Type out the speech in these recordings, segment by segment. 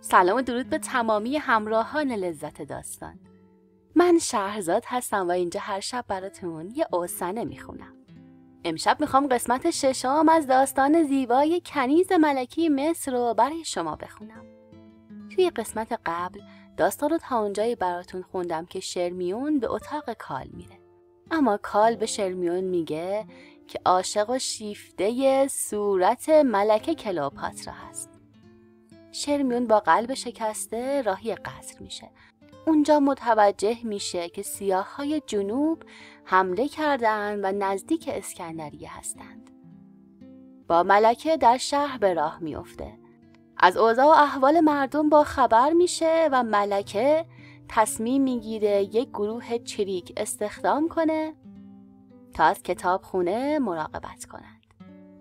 سلام و درود به تمامی همراهان لذت داستان من شهرزاد هستم و اینجا هر شب براتون یه اوسنه میخونم امشب میخوام قسمت ششم از داستان زیبای کنیز ملکی مصر رو برای شما بخونم توی قسمت قبل داستان رو تا اونجایی براتون خوندم که شرمیون به اتاق کال میره اما کال به شرمیون میگه که عاشق و شیفته صورت ملکه کلوپاترا هست شرمیون با قلب شکسته راهی قصر میشه اونجا متوجه میشه که سیاه های جنوب حمله کردن و نزدیک اسکندریه هستند. با ملکه در شهر به راه میافته. از اوضاع و احوال مردم با خبر میشه و ملکه تصمیم میگیره یک گروه چریک استخدام کنه تا از کتابخونه مراقبت کنن.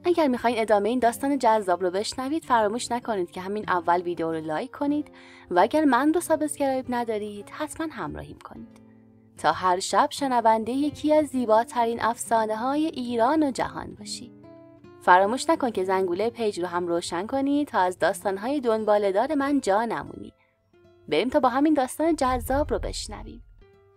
اگر میخواین ادامه این داستان جذاب رو بشنوید فراموش نکنید که همین اول ویدیو رو لایک کنید و اگر من رو سابسکرایب ندارید حتما همراهیم کنید تا هر شب شنونده یکی از زیباترین افسانه های ایران و جهان باشید فراموش نکن که زنگوله پیج رو هم روشن کنید تا از داستانهای دنبالدار من جا نمونی بریم تا با همین داستان جذاب رو بشنویم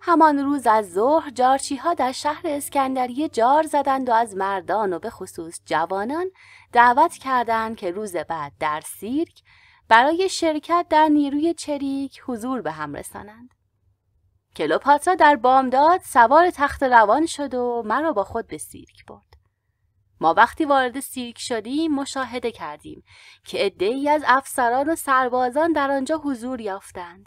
همان روز از ظهر جارچی ها در شهر اسکندریه جار زدند و از مردان و به خصوص جوانان دعوت کردند که روز بعد در سیرک برای شرکت در نیروی چریک حضور به هم رسانند. کلوپاترا در بامداد سوار تخت روان شد و مرا با خود به سیرک برد. ما وقتی وارد سیرک شدیم مشاهده کردیم که عدهای از افسران و سربازان در آنجا حضور یافتند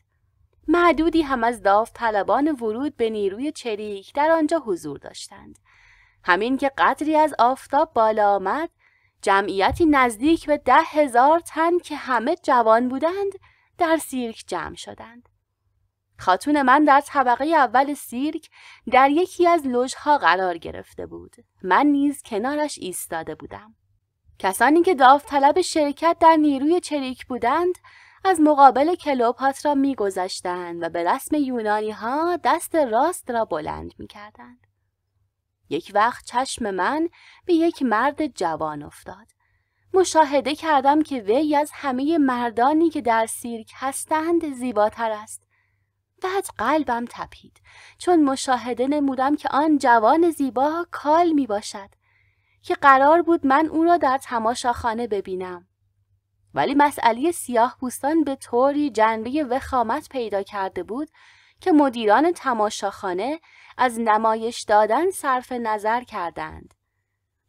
معدودی هم از داوطلبان ورود به نیروی چریک در آنجا حضور داشتند همین که قدری از آفتاب بالا آمد جمعیتی نزدیک به ده هزار تن که همه جوان بودند در سیرک جمع شدند خاتون من در طبقه اول سیرک در یکی از لوژها قرار گرفته بود من نیز کنارش ایستاده بودم کسانی که داوطلب شرکت در نیروی چریک بودند از مقابل را میگذشتند و به رسم یونانی ها دست راست را بلند میکردند. یک وقت چشم من به یک مرد جوان افتاد. مشاهده کردم که وی از همه مردانی که در سیرک هستند زیباتر است. بعد قلبم تپید چون مشاهده نمودم که آن جوان زیبا کال می باشد که قرار بود من او را در تماشاخانه ببینم. ولی مسئله سیاه پوستان به طوری جنبه وخامت پیدا کرده بود که مدیران تماشاخانه از نمایش دادن صرف نظر کردند.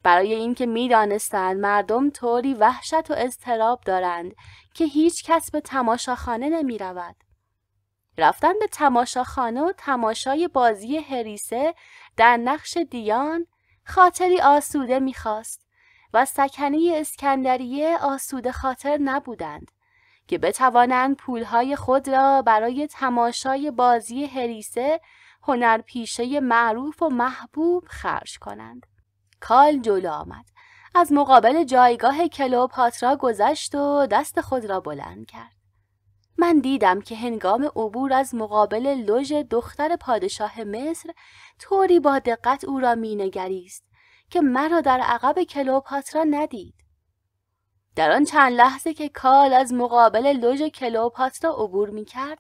برای اینکه میدانستند مردم طوری وحشت و اضطراب دارند که هیچ کس به تماشاخانه نمی رود. رفتن به تماشاخانه و تماشای بازی هریسه در نقش دیان خاطری آسوده میخواست و سکنه اسکندریه آسوده خاطر نبودند که بتوانند پولهای خود را برای تماشای بازی هریسه هنرپیشه معروف و محبوب خرج کنند. کال جلو آمد. از مقابل جایگاه کلوپاترا گذشت و دست خود را بلند کرد. من دیدم که هنگام عبور از مقابل لوژ دختر پادشاه مصر طوری با دقت او را مینگریست که مرا در عقب کلوپاترا ندید در آن چند لحظه که کال از مقابل لوژ کلوپاترا عبور می کرد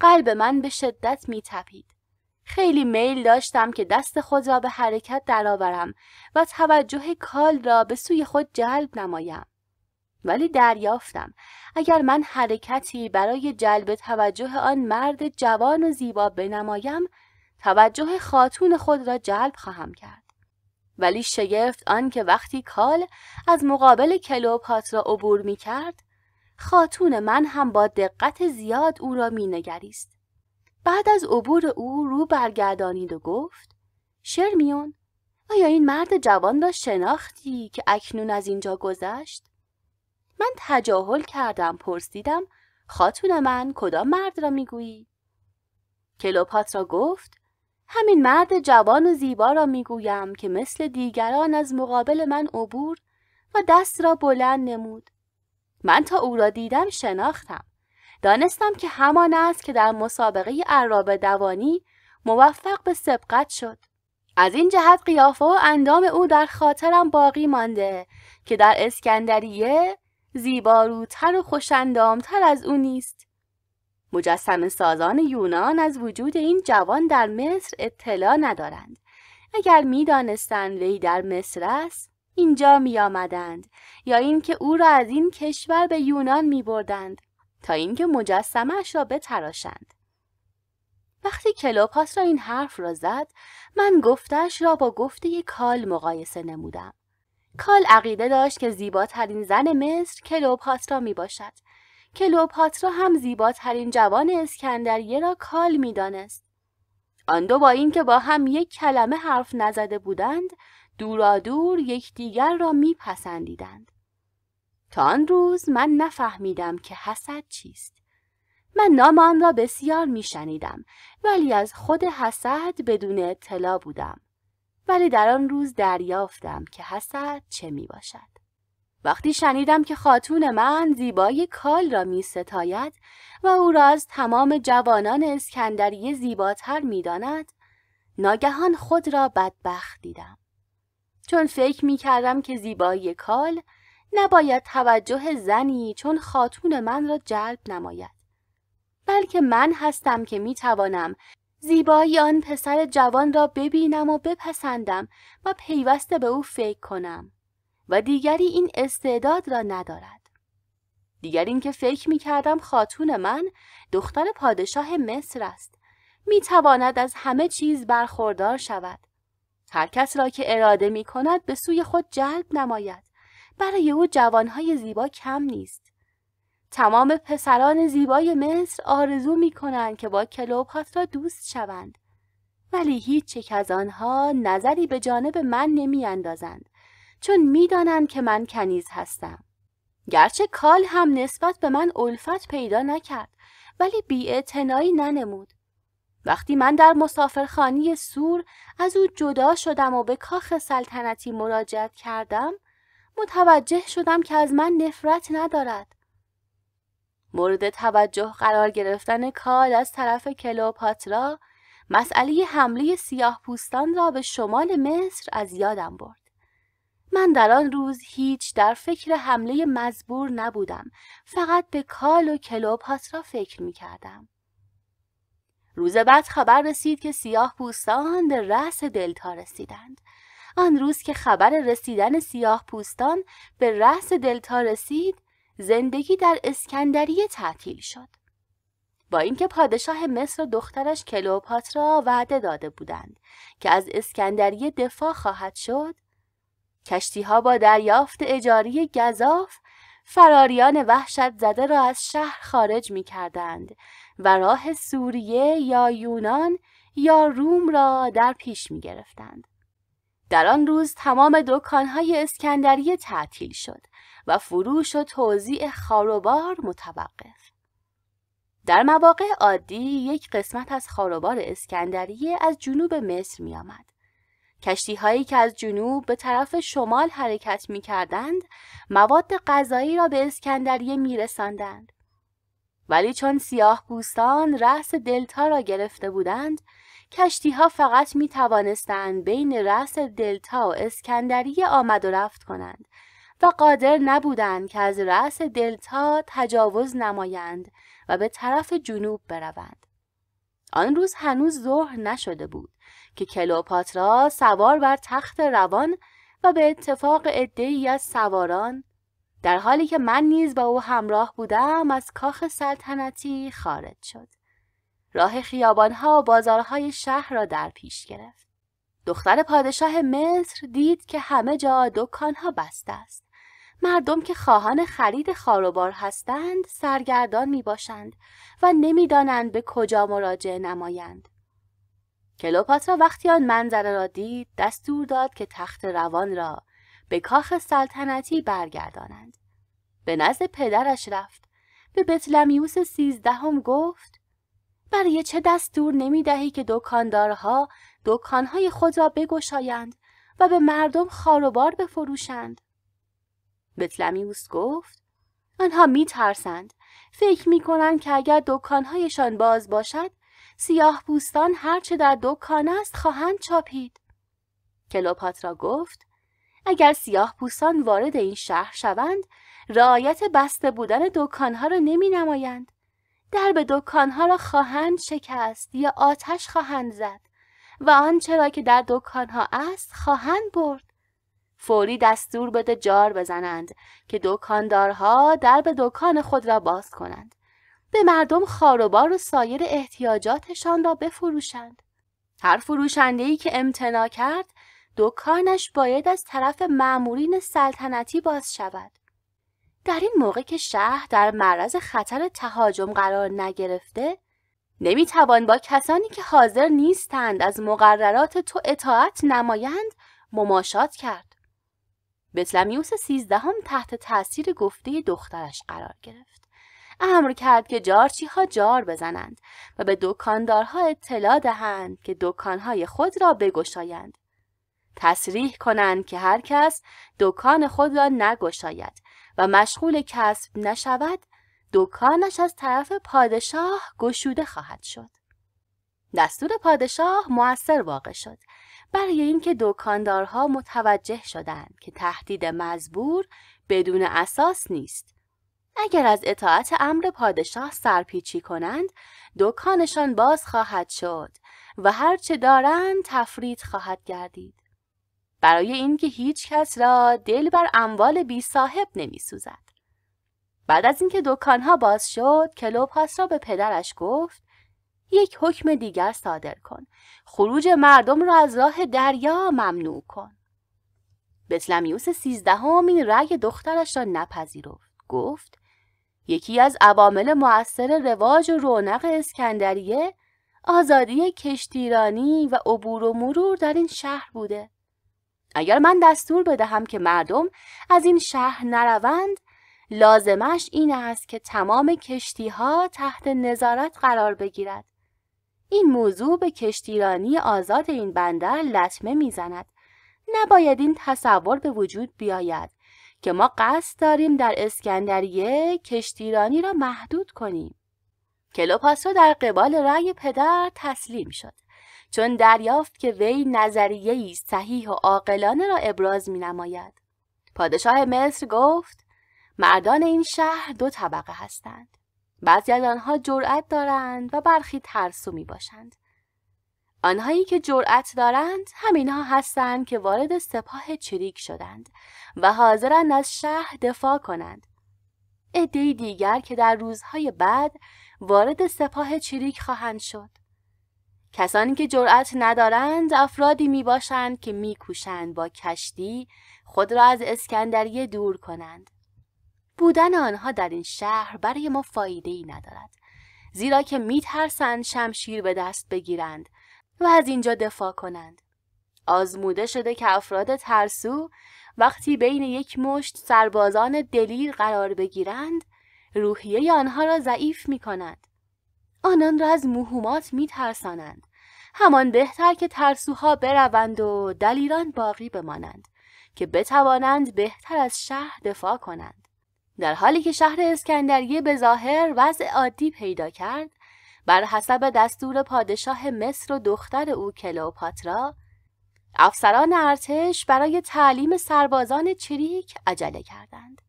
قلب من به شدت می تپید. خیلی میل داشتم که دست خود را به حرکت درآورم و توجه کال را به سوی خود جلب نمایم. ولی دریافتم اگر من حرکتی برای جلب توجه آن مرد جوان و زیبا بنمایم توجه خاتون خود را جلب خواهم کرد. ولی شگفت آنکه وقتی کال از مقابل کلوپاترا عبور می کرد خاتون من هم با دقت زیاد او را می نگریست. بعد از عبور او رو برگردانید و گفت شرمیون آیا این مرد جوان را شناختی که اکنون از اینجا گذشت؟ من تجاهل کردم پرسیدم خاتون من کدام مرد را میگویی؟ کلوپاترا گفت همین مرد جوان و زیبا را میگویم که مثل دیگران از مقابل من عبور و دست را بلند نمود من تا او را دیدم شناختم دانستم که همان است که در مسابقه عراب دوانی موفق به سبقت شد از این جهت قیافه و اندام او در خاطرم باقی مانده که در اسکندریه زیباروتر و خوشندامتر از او نیست مجسم سازان یونان از وجود این جوان در مصر اطلاع ندارند. اگر می دانستند وی در مصر است، اینجا می آمدند یا اینکه او را از این کشور به یونان می بردند تا اینکه مجسمش را بتراشند. وقتی کلوپاس را این حرف را زد من گفتش را با گفته کال مقایسه نمودم. کال عقیده داشت که زیباترین زن مصر کلوپاس را می باشد کلوپاترا هم زیباترین جوان اسکندریه را کال میدانست. آن دو با اینکه با هم یک کلمه حرف نزده بودند دورا دورادور یکدیگر را میپسندیدند. تا آن روز من نفهمیدم که حسد چیست. من نام آن را بسیار میشنیدم ولی از خود حسد بدون اطلاع بودم. ولی در آن روز دریافتم که حسد چه می باشد. وقتی شنیدم که خاتون من زیبایی کال را می ستاید و او را از تمام جوانان اسکندریه زیباتر می داند، ناگهان خود را بدبخت دیدم. چون فکر می کردم که زیبایی کال نباید توجه زنی چون خاتون من را جلب نماید. بلکه من هستم که می توانم زیبایی آن پسر جوان را ببینم و بپسندم و پیوسته به او فکر کنم. و دیگری این استعداد را ندارد. دیگر اینکه فکر می کردم خاتون من دختر پادشاه مصر است. می تواند از همه چیز برخوردار شود. هر کس را که اراده می کند به سوی خود جلب نماید. برای او جوانهای زیبا کم نیست. تمام پسران زیبای مصر آرزو می کنند که با را دوست شوند. ولی هیچ یک از آنها نظری به جانب من نمی اندازند. چون میدانند که من کنیز هستم گرچه کال هم نسبت به من الفت پیدا نکرد ولی بیاعتنایی ننمود وقتی من در مسافرخانی سور از او جدا شدم و به کاخ سلطنتی مراجعت کردم متوجه شدم که از من نفرت ندارد مورد توجه قرار گرفتن کال از طرف کلوپاترا مسئله حمله سیاه پوستان را به شمال مصر از یادم برد من در آن روز هیچ در فکر حمله مزبور نبودم فقط به کال و را فکر می کردم. روز بعد خبر رسید که سیاه پوستان به رأس دلتا رسیدند. آن روز که خبر رسیدن سیاه پوستان به رأس دلتا رسید زندگی در اسکندریه تعطیل شد. با اینکه پادشاه مصر و دخترش کلوپاترا وعده داده بودند که از اسکندریه دفاع خواهد شد ها با دریافت اجاری گذاف فراریان وحشت زده را از شهر خارج می کردند و راه سوریه یا یونان یا روم را در پیش می گرفتند. در آن روز تمام دکانهای اسکندریه تعطیل شد و فروش و توزیع خاروبار متوقف. در مواقع عادی یک قسمت از خاروبار اسکندریه از جنوب مصر می آمد. کشتی هایی که از جنوب به طرف شمال حرکت می کردند مواد غذایی را به اسکندریه می رسندند. ولی چون سیاه پوستان رأس دلتا را گرفته بودند کشتی ها فقط می توانستند بین رأس دلتا و اسکندریه آمد و رفت کنند و قادر نبودند که از رأس دلتا تجاوز نمایند و به طرف جنوب بروند. آن روز هنوز ظهر نشده بود. که کلوپاترا سوار بر تخت روان و به اتفاق ادهی از سواران در حالی که من نیز با او همراه بودم از کاخ سلطنتی خارج شد. راه خیابانها و بازارهای شهر را در پیش گرفت. دختر پادشاه مصر دید که همه جا دکانها بسته است. مردم که خواهان خرید خاروبار هستند سرگردان می باشند و نمیدانند به کجا مراجعه نمایند. کلوپاترا وقتی آن منظره را دید دستور داد که تخت روان را به کاخ سلطنتی برگردانند به نزد پدرش رفت به بتلمیوس سیزدهم گفت برای چه دستور نمی دهی که دکاندارها دکانهای خود را بگشایند و به مردم خاروبار بفروشند بتلمیوس گفت آنها می ترسند. فکر می کنند که اگر دکانهایشان باز باشد سیاه پوستان هرچه در دکان است خواهند چاپید. کلوپاترا گفت اگر سیاه پوستان وارد این شهر شوند رعایت بسته بودن دکانها را نمی نمایند. در به دکانها را خواهند شکست یا آتش خواهند زد و آنچه را که در دکانها است خواهند برد. فوری دستور بده جار بزنند که دکاندارها درب دکان خود را باز کنند. به مردم خاروبار و سایر احتیاجاتشان را بفروشند. هر فروشنده‌ای که امتنا کرد دکانش باید از طرف معمورین سلطنتی باز شود. در این موقع که شهر در معرض خطر تهاجم قرار نگرفته نمی توان با کسانی که حاضر نیستند از مقررات تو اطاعت نمایند مماشات کرد. بطلمیوس سیزدهم تحت تاثیر گفته دخترش قرار گرفت. امر کرد که جارچیها جار بزنند و به دکاندارها اطلاع دهند که دکانهای خود را بگشایند تصریح کنند که هر کس دکان خود را نگشاید و مشغول کسب نشود دکانش از طرف پادشاه گشوده خواهد شد دستور پادشاه موثر واقع شد برای اینکه دکاندارها متوجه شدند که تهدید مزبور بدون اساس نیست اگر از اطاعت امر پادشاه سرپیچی کنند دکانشان باز خواهد شد و هرچه دارند تفرید خواهد گردید برای اینکه هیچ کس را دل بر اموال بی صاحب نمی سوزد. بعد از اینکه دکانها باز شد کلوپاس را به پدرش گفت یک حکم دیگر صادر کن خروج مردم را از راه دریا ممنوع کن بسلمیوس سیزدهم این رأی دخترش را نپذیرفت گفت یکی از عوامل مؤثر رواج و رونق اسکندریه آزادی کشتیرانی و عبور و مرور در این شهر بوده. اگر من دستور بدهم که مردم از این شهر نروند، لازمش این است که تمام کشتیها تحت نظارت قرار بگیرد. این موضوع به کشتیرانی آزاد این بندر لطمه میزند. نباید این تصور به وجود بیاید. که ما قصد داریم در اسکندریه کشتیرانی را محدود کنیم. کلوپاسو در قبال رأی پدر تسلیم شد چون دریافت که وی نظریه صحیح و عاقلانه را ابراز می نماید. پادشاه مصر گفت مردان این شهر دو طبقه هستند. بعضی از آنها جرأت دارند و برخی ترسو می باشند. آنهایی که جرأت دارند همینها هستند که وارد سپاه چریک شدند و حاضرند از شهر دفاع کنند. عدهای دیگر که در روزهای بعد وارد سپاه چریک خواهند شد. کسانی که جرأت ندارند افرادی می باشند که می کوشند با کشتی خود را از اسکندریه دور کنند. بودن آنها در این شهر برای ما فایده ای ندارد. زیرا که می ترسند شمشیر به دست بگیرند و از اینجا دفاع کنند. آزموده شده که افراد ترسو وقتی بین یک مشت سربازان دلیر قرار بگیرند روحیه آنها را ضعیف می کنند. آنان را از مهمات می ترسانند. همان بهتر که ترسوها بروند و دلیران باقی بمانند که بتوانند بهتر از شهر دفاع کنند. در حالی که شهر اسکندریه به ظاهر وضع عادی پیدا کرد بر حسب دستور پادشاه مصر و دختر او کلوپاترا، افسران ارتش برای تعلیم سربازان چریک عجله کردند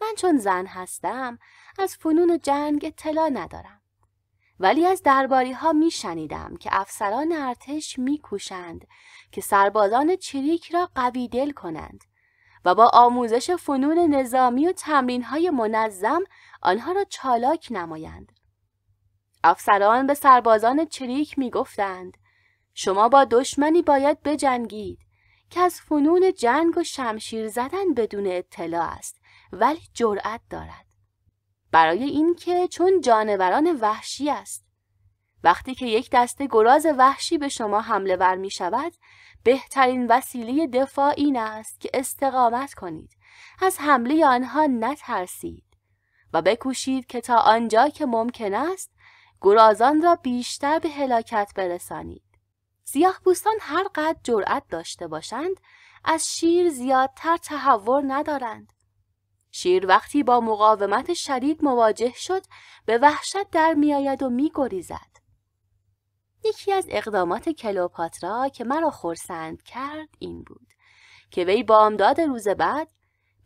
من چون زن هستم از فنون جنگ اطلاع ندارم ولی از درباری ها می شنیدم که افسران ارتش می کوشند که سربازان چریک را قوی دل کنند و با آموزش فنون نظامی و تمرین های منظم آنها را چالاک نمایند افسران به سربازان چریک می گفتند شما با دشمنی باید بجنگید که از فنون جنگ و شمشیر زدن بدون اطلاع است ولی جرأت دارد برای اینکه چون جانوران وحشی است وقتی که یک دسته گراز وحشی به شما حمله ور می شود بهترین وسیله دفاع این است که استقامت کنید از حمله آنها نترسید و بکوشید که تا آنجا که ممکن است گرازان را بیشتر به هلاکت برسانید. سیاه پوستان هر قد جرأت داشته باشند از شیر زیادتر تحور ندارند. شیر وقتی با مقاومت شدید مواجه شد به وحشت در آید و گریزد. یکی از اقدامات کلوپاترا که مرا خورسند کرد این بود که وی بامداد روز بعد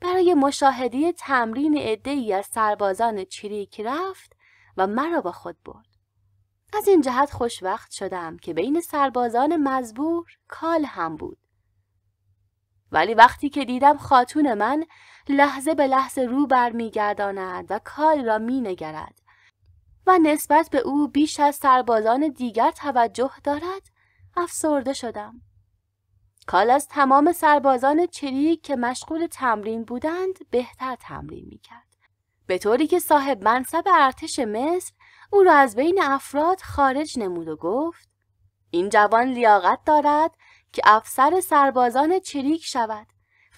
برای مشاهده تمرین عدهای از سربازان چریک رفت و مرا با خود برد از این جهت خوشوقت شدم که بین سربازان مزبور کال هم بود ولی وقتی که دیدم خاتون من لحظه به لحظه رو برمیگرداند و کال را می نگرد و نسبت به او بیش از سربازان دیگر توجه دارد افسرده شدم کال از تمام سربازان چریک که مشغول تمرین بودند بهتر تمرین می کرد. به طوری که صاحب منصب ارتش مصر او را از بین افراد خارج نمود و گفت این جوان لیاقت دارد که افسر سربازان چریک شود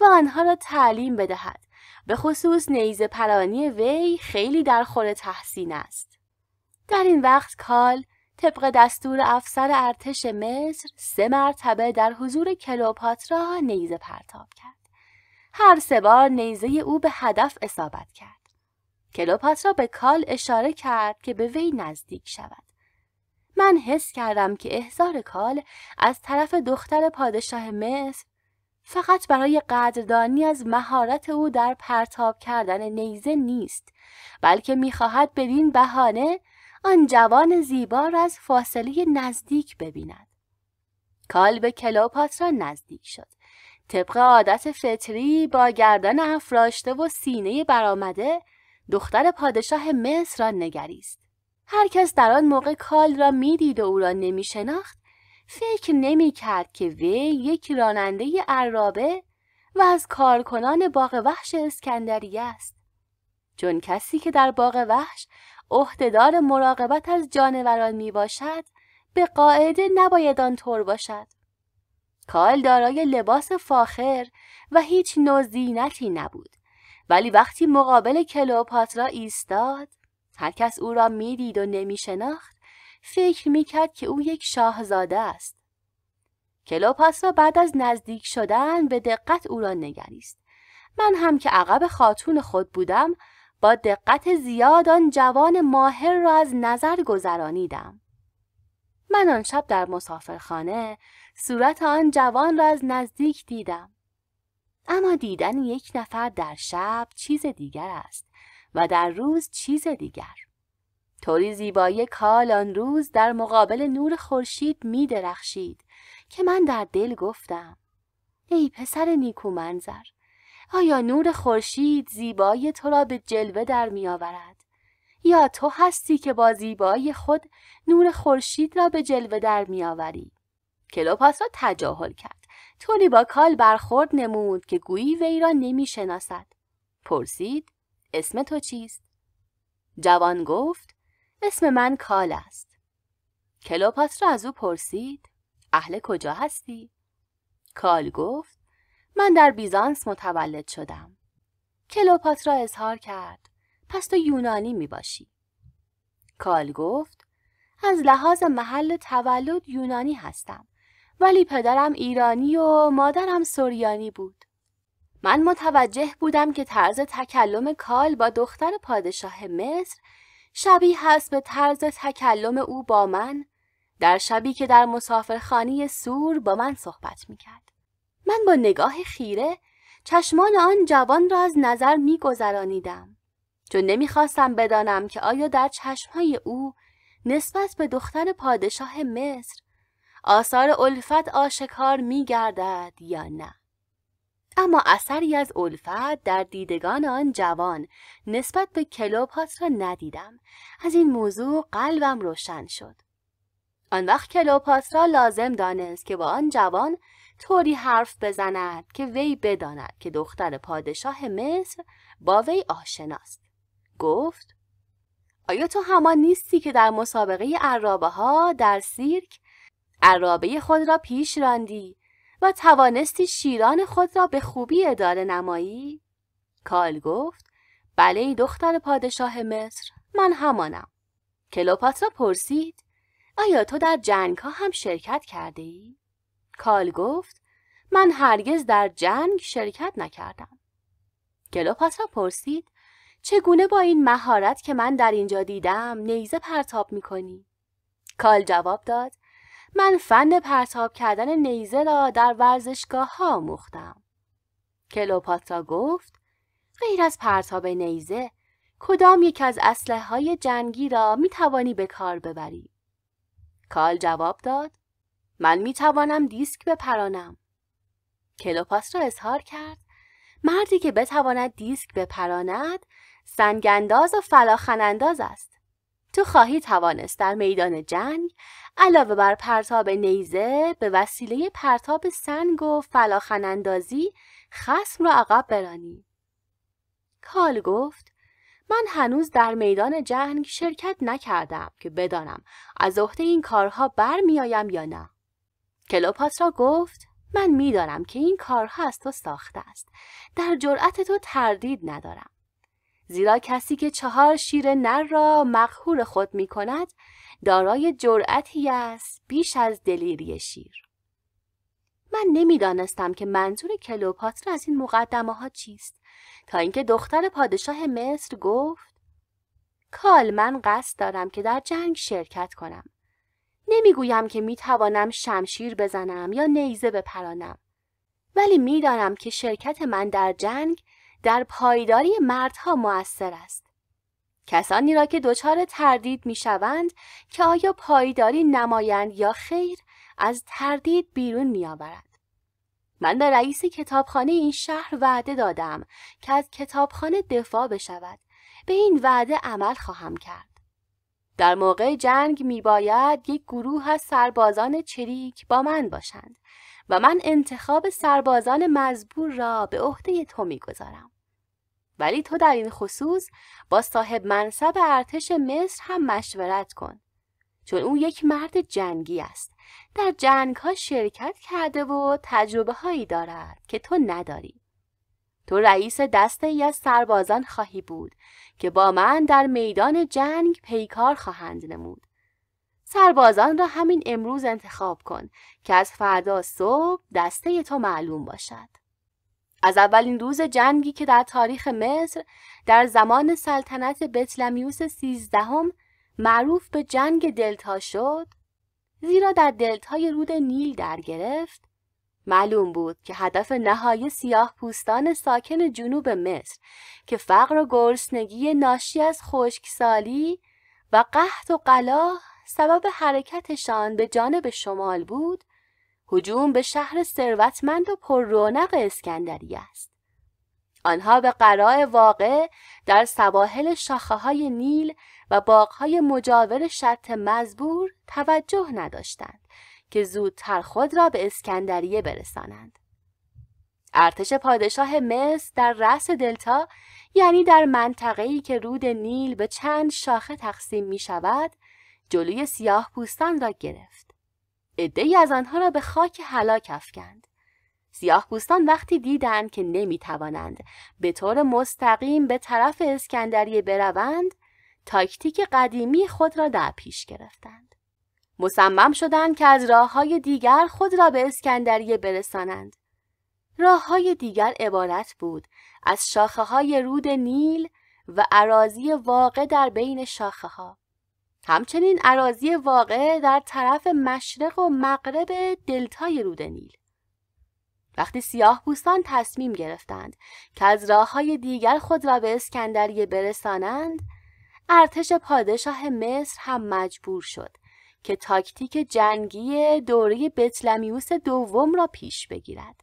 و آنها را تعلیم بدهد به خصوص نیز پرانی وی خیلی در خور تحسین است در این وقت کال طبق دستور افسر ارتش مصر سه مرتبه در حضور کلوپاترا نیزه پرتاب کرد هر سه بار نیزه او به هدف اصابت کرد کلوپاترا به کال اشاره کرد که به وی نزدیک شود. من حس کردم که احزار کال از طرف دختر پادشاه مصر فقط برای قدردانی از مهارت او در پرتاب کردن نیزه نیست بلکه میخواهد بدین بهانه آن جوان زیبا را از فاصله نزدیک ببیند کال به کلوپاترا نزدیک شد طبق عادت فطری با گردن افراشته و سینه برآمده دختر پادشاه مصر را نگریست هر کس در آن موقع کال را میدید و او را نمی شناخت فکر نمی کرد که وی یک راننده عرابه و از کارکنان باغ وحش اسکندریه است چون کسی که در باغ وحش عهدهدار مراقبت از جانوران می باشد به قاعده نباید آنطور باشد کال دارای لباس فاخر و هیچ نوزینتی نبود ولی وقتی مقابل کلوپاترا ایستاد هر کس او را میدید و نمیشناخت فکر کرد که او یک شاهزاده است کلوپاترا بعد از نزدیک شدن به دقت او را نگریست من هم که عقب خاتون خود بودم با دقت زیاد آن جوان ماهر را از نظر گذرانیدم من آن شب در مسافرخانه صورت آن جوان را از نزدیک دیدم اما دیدن یک نفر در شب چیز دیگر است و در روز چیز دیگر طوری زیبایی کال آن روز در مقابل نور خورشید می درخشید که من در دل گفتم ای پسر نیکو منظر آیا نور خورشید زیبایی تو را به جلوه در می آورد؟ یا تو هستی که با زیبایی خود نور خورشید را به جلوه در می آوری؟ کلوپاس را تجاهل کرد طوری با کال برخورد نمود که گویی وی را شناسد. پرسید اسم تو چیست جوان گفت اسم من کال است را از او پرسید اهل کجا هستی کال گفت من در بیزانس متولد شدم را اظهار کرد پس تو یونانی می باشی کال گفت از لحاظ محل تولد یونانی هستم ولی پدرم ایرانی و مادرم سوریانی بود. من متوجه بودم که طرز تکلم کال با دختر پادشاه مصر شبیه هست به طرز تکلم او با من در شبی که در مسافرخانه سور با من صحبت میکرد. من با نگاه خیره چشمان آن جوان را از نظر میگذرانیدم چون نمیخواستم بدانم که آیا در چشمهای او نسبت به دختر پادشاه مصر آثار الفت آشکار می گردد یا نه. اما اثری از الفت در دیدگان آن جوان نسبت به را ندیدم. از این موضوع قلبم روشن شد. آن وقت کلوپاترا لازم دانست که با آن جوان طوری حرف بزند که وی بداند که دختر پادشاه مصر با وی آشناست. گفت آیا تو همان نیستی که در مسابقه عرابه ها در سیرک عرابه خود را پیش راندی و توانستی شیران خود را به خوبی اداره نمایی؟ کال گفت بله دختر پادشاه مصر من همانم. کلوپاترا پرسید آیا تو در جنگ ها هم شرکت کرده ای؟ کال گفت من هرگز در جنگ شرکت نکردم. کلوپاترا پرسید چگونه با این مهارت که من در اینجا دیدم نیزه پرتاب می کنی؟ کال جواب داد من فن پرتاب کردن نیزه را در ورزشگاه ها مختم. کلوپاترا گفت غیر از پرتاب نیزه کدام یک از اسلحه های جنگی را می توانی به کار ببری؟ کال جواب داد من می توانم دیسک بپرانم. کلوپاترا اظهار کرد مردی که بتواند دیسک بپراند سنگانداز و فلاخنانداز است. تو خواهی توانست در میدان جنگ علاوه بر پرتاب نیزه به وسیله پرتاب سنگ و فلاخن اندازی خسم را عقب برانی. کال گفت من هنوز در میدان جنگ شرکت نکردم که بدانم از عهده این کارها برمیآیم یا نه. کلوپاترا گفت من میدانم که این کارها از تو ساخته است. در جرأت تو تردید ندارم. زیرا کسی که چهار شیر نر را مقهور خود می کند دارای جرأتی است بیش از دلیری شیر من نمیدانستم که منظور کلوپاتر از این مقدمه ها چیست تا اینکه دختر پادشاه مصر گفت کال من قصد دارم که در جنگ شرکت کنم نمیگویم که میتوانم شمشیر بزنم یا نیزه بپرانم ولی میدانم که شرکت من در جنگ در پایداری مردها موثر است کسانی را که دچار تردید می شوند که آیا پایداری نمایند یا خیر از تردید بیرون می من به رئیس کتابخانه این شهر وعده دادم که از کتابخانه دفاع بشود. به این وعده عمل خواهم کرد. در موقع جنگ می باید یک گروه از سربازان چریک با من باشند و من انتخاب سربازان مزبور را به عهده تو می گذارم. ولی تو در این خصوص با صاحب منصب ارتش مصر هم مشورت کن چون او یک مرد جنگی است در جنگ ها شرکت کرده و تجربه هایی دارد که تو نداری تو رئیس دسته ای از سربازان خواهی بود که با من در میدان جنگ پیکار خواهند نمود سربازان را همین امروز انتخاب کن که از فردا صبح دسته تو معلوم باشد از اولین روز جنگی که در تاریخ مصر در زمان سلطنت بطلمیوس سیزدهم معروف به جنگ دلتا شد زیرا در دلتای رود نیل در گرفت معلوم بود که هدف نهایی سیاه پوستان ساکن جنوب مصر که فقر و گرسنگی ناشی از خشکسالی و قحط و قلاح سبب حرکتشان به جانب شمال بود هجوم به شهر ثروتمند و پر رونق اسکندریه است. آنها به قرار واقع در سواحل شاخه های نیل و های مجاور شط مزبور توجه نداشتند که زودتر خود را به اسکندریه برسانند. ارتش پادشاه مصر در رأس دلتا یعنی در منطقه‌ای که رود نیل به چند شاخه تقسیم می شود جلوی سیاه پوستان را گرفت. عدهای از آنها را به خاک هلاک افکند سیاه وقتی دیدند که نمی توانند به طور مستقیم به طرف اسکندریه بروند تاکتیک قدیمی خود را در پیش گرفتند مصمم شدند که از راه های دیگر خود را به اسکندریه برسانند راه های دیگر عبارت بود از شاخه های رود نیل و عراضی واقع در بین شاخه ها. همچنین عراضی واقع در طرف مشرق و مغرب دلتای رود نیل وقتی سیاه بوستان تصمیم گرفتند که از راه های دیگر خود را به اسکندریه برسانند ارتش پادشاه مصر هم مجبور شد که تاکتیک جنگی دوره بتلمیوس دوم را پیش بگیرد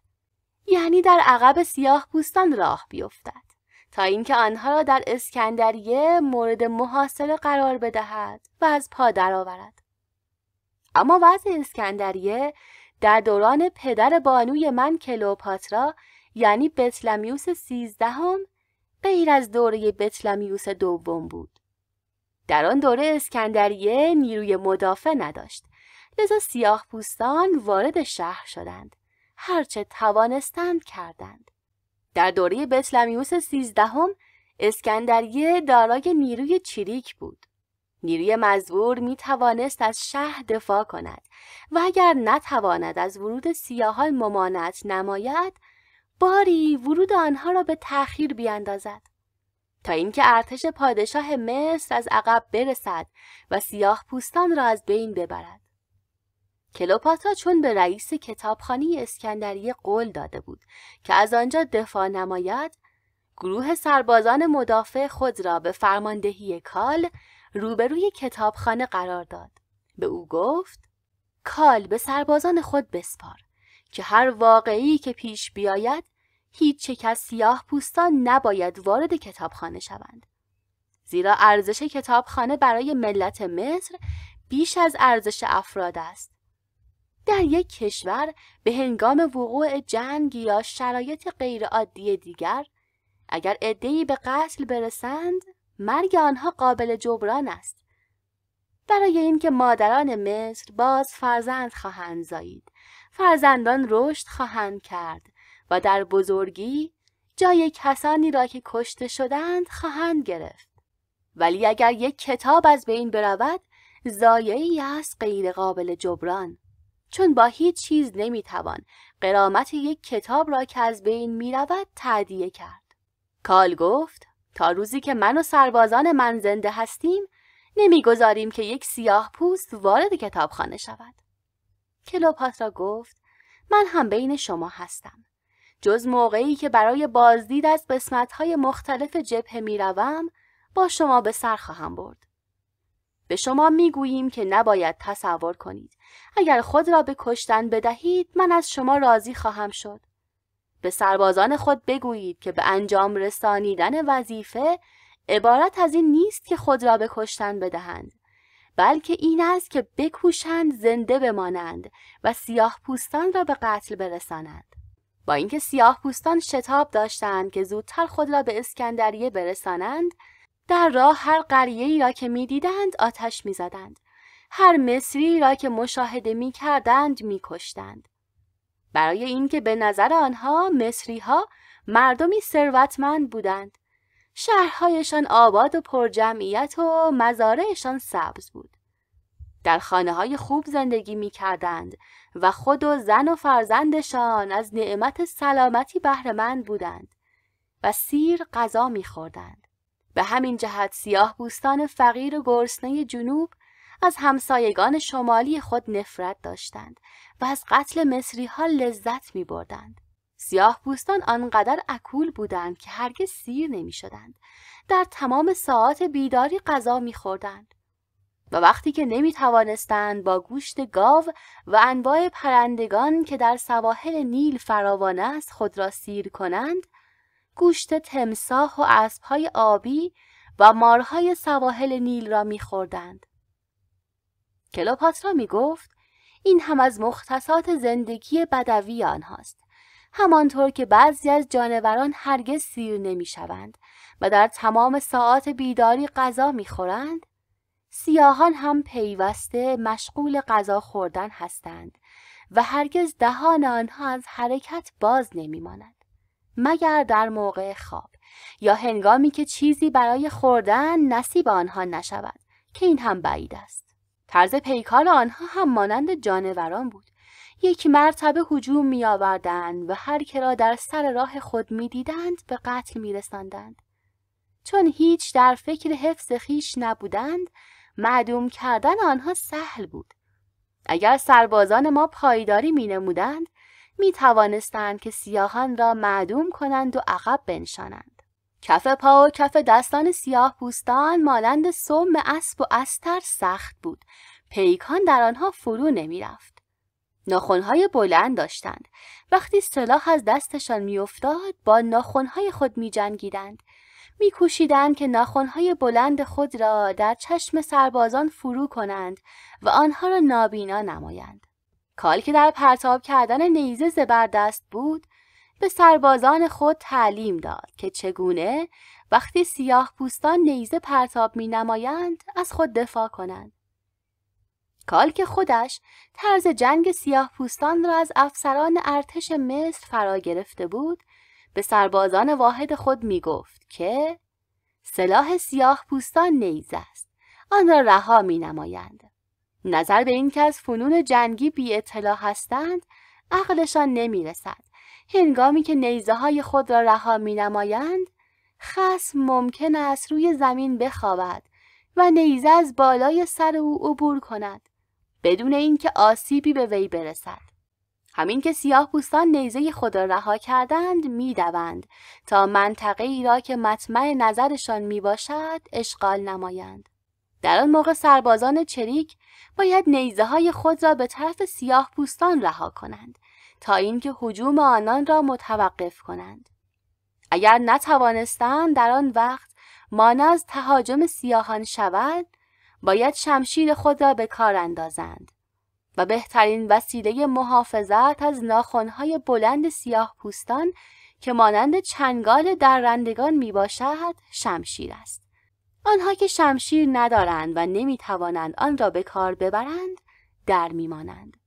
یعنی در عقب سیاه بوستان راه بیفتد تا اینکه آنها را در اسکندریه مورد محاصره قرار بدهد و از پا درآورد اما وضع اسکندریه در دوران پدر بانوی من کلوپاترا یعنی بتلمیوس سیزدهم غیر از دوره بتلمیوس دوم بود در آن دوره اسکندریه نیروی مدافع نداشت لذا سیاه پوستان وارد شهر شدند هرچه توانستند کردند در دوره بطلمیوس سیزدهم اسکندریه دارای نیروی چریک بود. نیروی مزبور می توانست از شهر دفاع کند و اگر نتواند از ورود سیاهان ممانعت نماید باری ورود آنها را به تأخیر بیاندازد تا اینکه ارتش پادشاه مصر از عقب برسد و سیاه پوستان را از بین ببرد کلوپاتا چون به رئیس کتابخانه اسکندریه قول داده بود که از آنجا دفاع نماید گروه سربازان مدافع خود را به فرماندهی کال روبروی کتابخانه قرار داد به او گفت کال به سربازان خود بسپار که هر واقعی که پیش بیاید هیچ یک از سیاه پوستان نباید وارد کتابخانه شوند زیرا ارزش کتابخانه برای ملت مصر بیش از ارزش افراد است در یک کشور به هنگام وقوع جنگ یا شرایط غیرعادی دیگر اگر عدهای به قتل برسند مرگ آنها قابل جبران است برای اینکه مادران مصر باز فرزند خواهند زایید فرزندان رشد خواهند کرد و در بزرگی جای کسانی را که کشته شدند خواهند گرفت ولی اگر یک کتاب از بین برود زایعی است غیر قابل جبران چون با هیچ چیز نمیتوان قرامت یک کتاب را که از بین میرود تعدیه کرد کال گفت تا روزی که من و سربازان من زنده هستیم نمیگذاریم که یک سیاه پوست وارد کتابخانه شود کلوپاترا گفت من هم بین شما هستم جز موقعی که برای بازدید از قسمتهای مختلف جبهه میروم با شما به سر خواهم برد به شما میگوییم که نباید تصور کنید اگر خود را به کشتن بدهید من از شما راضی خواهم شد به سربازان خود بگویید که به انجام رسانیدن وظیفه عبارت از این نیست که خود را به کشتن بدهند بلکه این است که بکوشند زنده بمانند و سیاه پوستان را به قتل برسانند با اینکه سیاه پوستان شتاب داشتند که زودتر خود را به اسکندریه برسانند در راه هر قریه را که می دیدند آتش می زدند. هر مصری را که مشاهده می کردند می برای اینکه به نظر آنها مصری ها مردمی ثروتمند بودند. شهرهایشان آباد و پرجمعیت و مزارعشان سبز بود. در خانه های خوب زندگی می کردند و خود و زن و فرزندشان از نعمت سلامتی بهرمند بودند و سیر غذا می خوردند. به همین جهت سیاه بوستان فقیر و گرسنه جنوب از همسایگان شمالی خود نفرت داشتند و از قتل مصری ها لذت می بردند. سیاه بوستان آنقدر اکول بودند که هرگز سیر نمی شدند. در تمام ساعات بیداری غذا می خوردند. و وقتی که نمی توانستند با گوشت گاو و انواع پرندگان که در سواحل نیل فراوانه است خود را سیر کنند گوشت تمساه و اسبهای آبی و مارهای سواحل نیل را میخوردند. کلوپاترا میگفت این هم از مختصات زندگی بدوی آنهاست. همانطور که بعضی از جانوران هرگز سیر نمیشوند و در تمام ساعات بیداری غذا میخورند، سیاهان هم پیوسته مشغول غذا خوردن هستند و هرگز دهان آنها از حرکت باز نمیماند. مگر در موقع خواب یا هنگامی که چیزی برای خوردن نصیب آنها نشود که این هم بعید است طرز پیکار آنها هم مانند جانوران بود یک مرتبه هجوم می آوردند و هر که را در سر راه خود می دیدند به قتل می رسندند. چون هیچ در فکر حفظ خیش نبودند معدوم کردن آنها سهل بود اگر سربازان ما پایداری می نمودند می توانستند که سیاهان را معدوم کنند و عقب بنشانند. کف پا و کف دستان سیاه پوستان مالند سم اسب و استر سخت بود. پیکان در آنها فرو نمی رفت. ناخونهای بلند داشتند. وقتی سلاح از دستشان میافتاد با ناخونهای خود می جنگیدند. می کوشیدند که ناخونهای بلند خود را در چشم سربازان فرو کنند و آنها را نابینا نمایند. کال که در پرتاب کردن نیزه زبردست بود به سربازان خود تعلیم داد که چگونه وقتی سیاه پوستان نیزه پرتاب می نمایند از خود دفاع کنند. کال که خودش طرز جنگ سیاه پوستان را از افسران ارتش مصر فرا گرفته بود به سربازان واحد خود می گفت که سلاح سیاه پوستان نیزه است آن را رها می نمایند نظر به اینکه از فنون جنگی بی اطلاع هستند عقلشان نمی رسد. هنگامی که نیزه های خود را رها می نمایند خسم ممکن است روی زمین بخوابد و نیزه از بالای سر او عبور کند بدون اینکه آسیبی به وی برسد. همین که سیاه پوستان نیزه خود را رها کردند دوند تا منطقه ای را که مطمع نظرشان می باشد اشغال نمایند. در آن موقع سربازان چریک باید نیزه های خود را به طرف سیاه پوستان رها کنند تا اینکه هجوم آنان را متوقف کنند. اگر نتوانستند در آن وقت مانع از تهاجم سیاهان شود باید شمشیر خود را به کار اندازند و بهترین وسیله محافظت از ناخونهای بلند سیاه پوستان که مانند چنگال رندگان می باشد شمشیر است. آنها که شمشیر ندارند و نمی توانند آن را به کار ببرند در میمانند.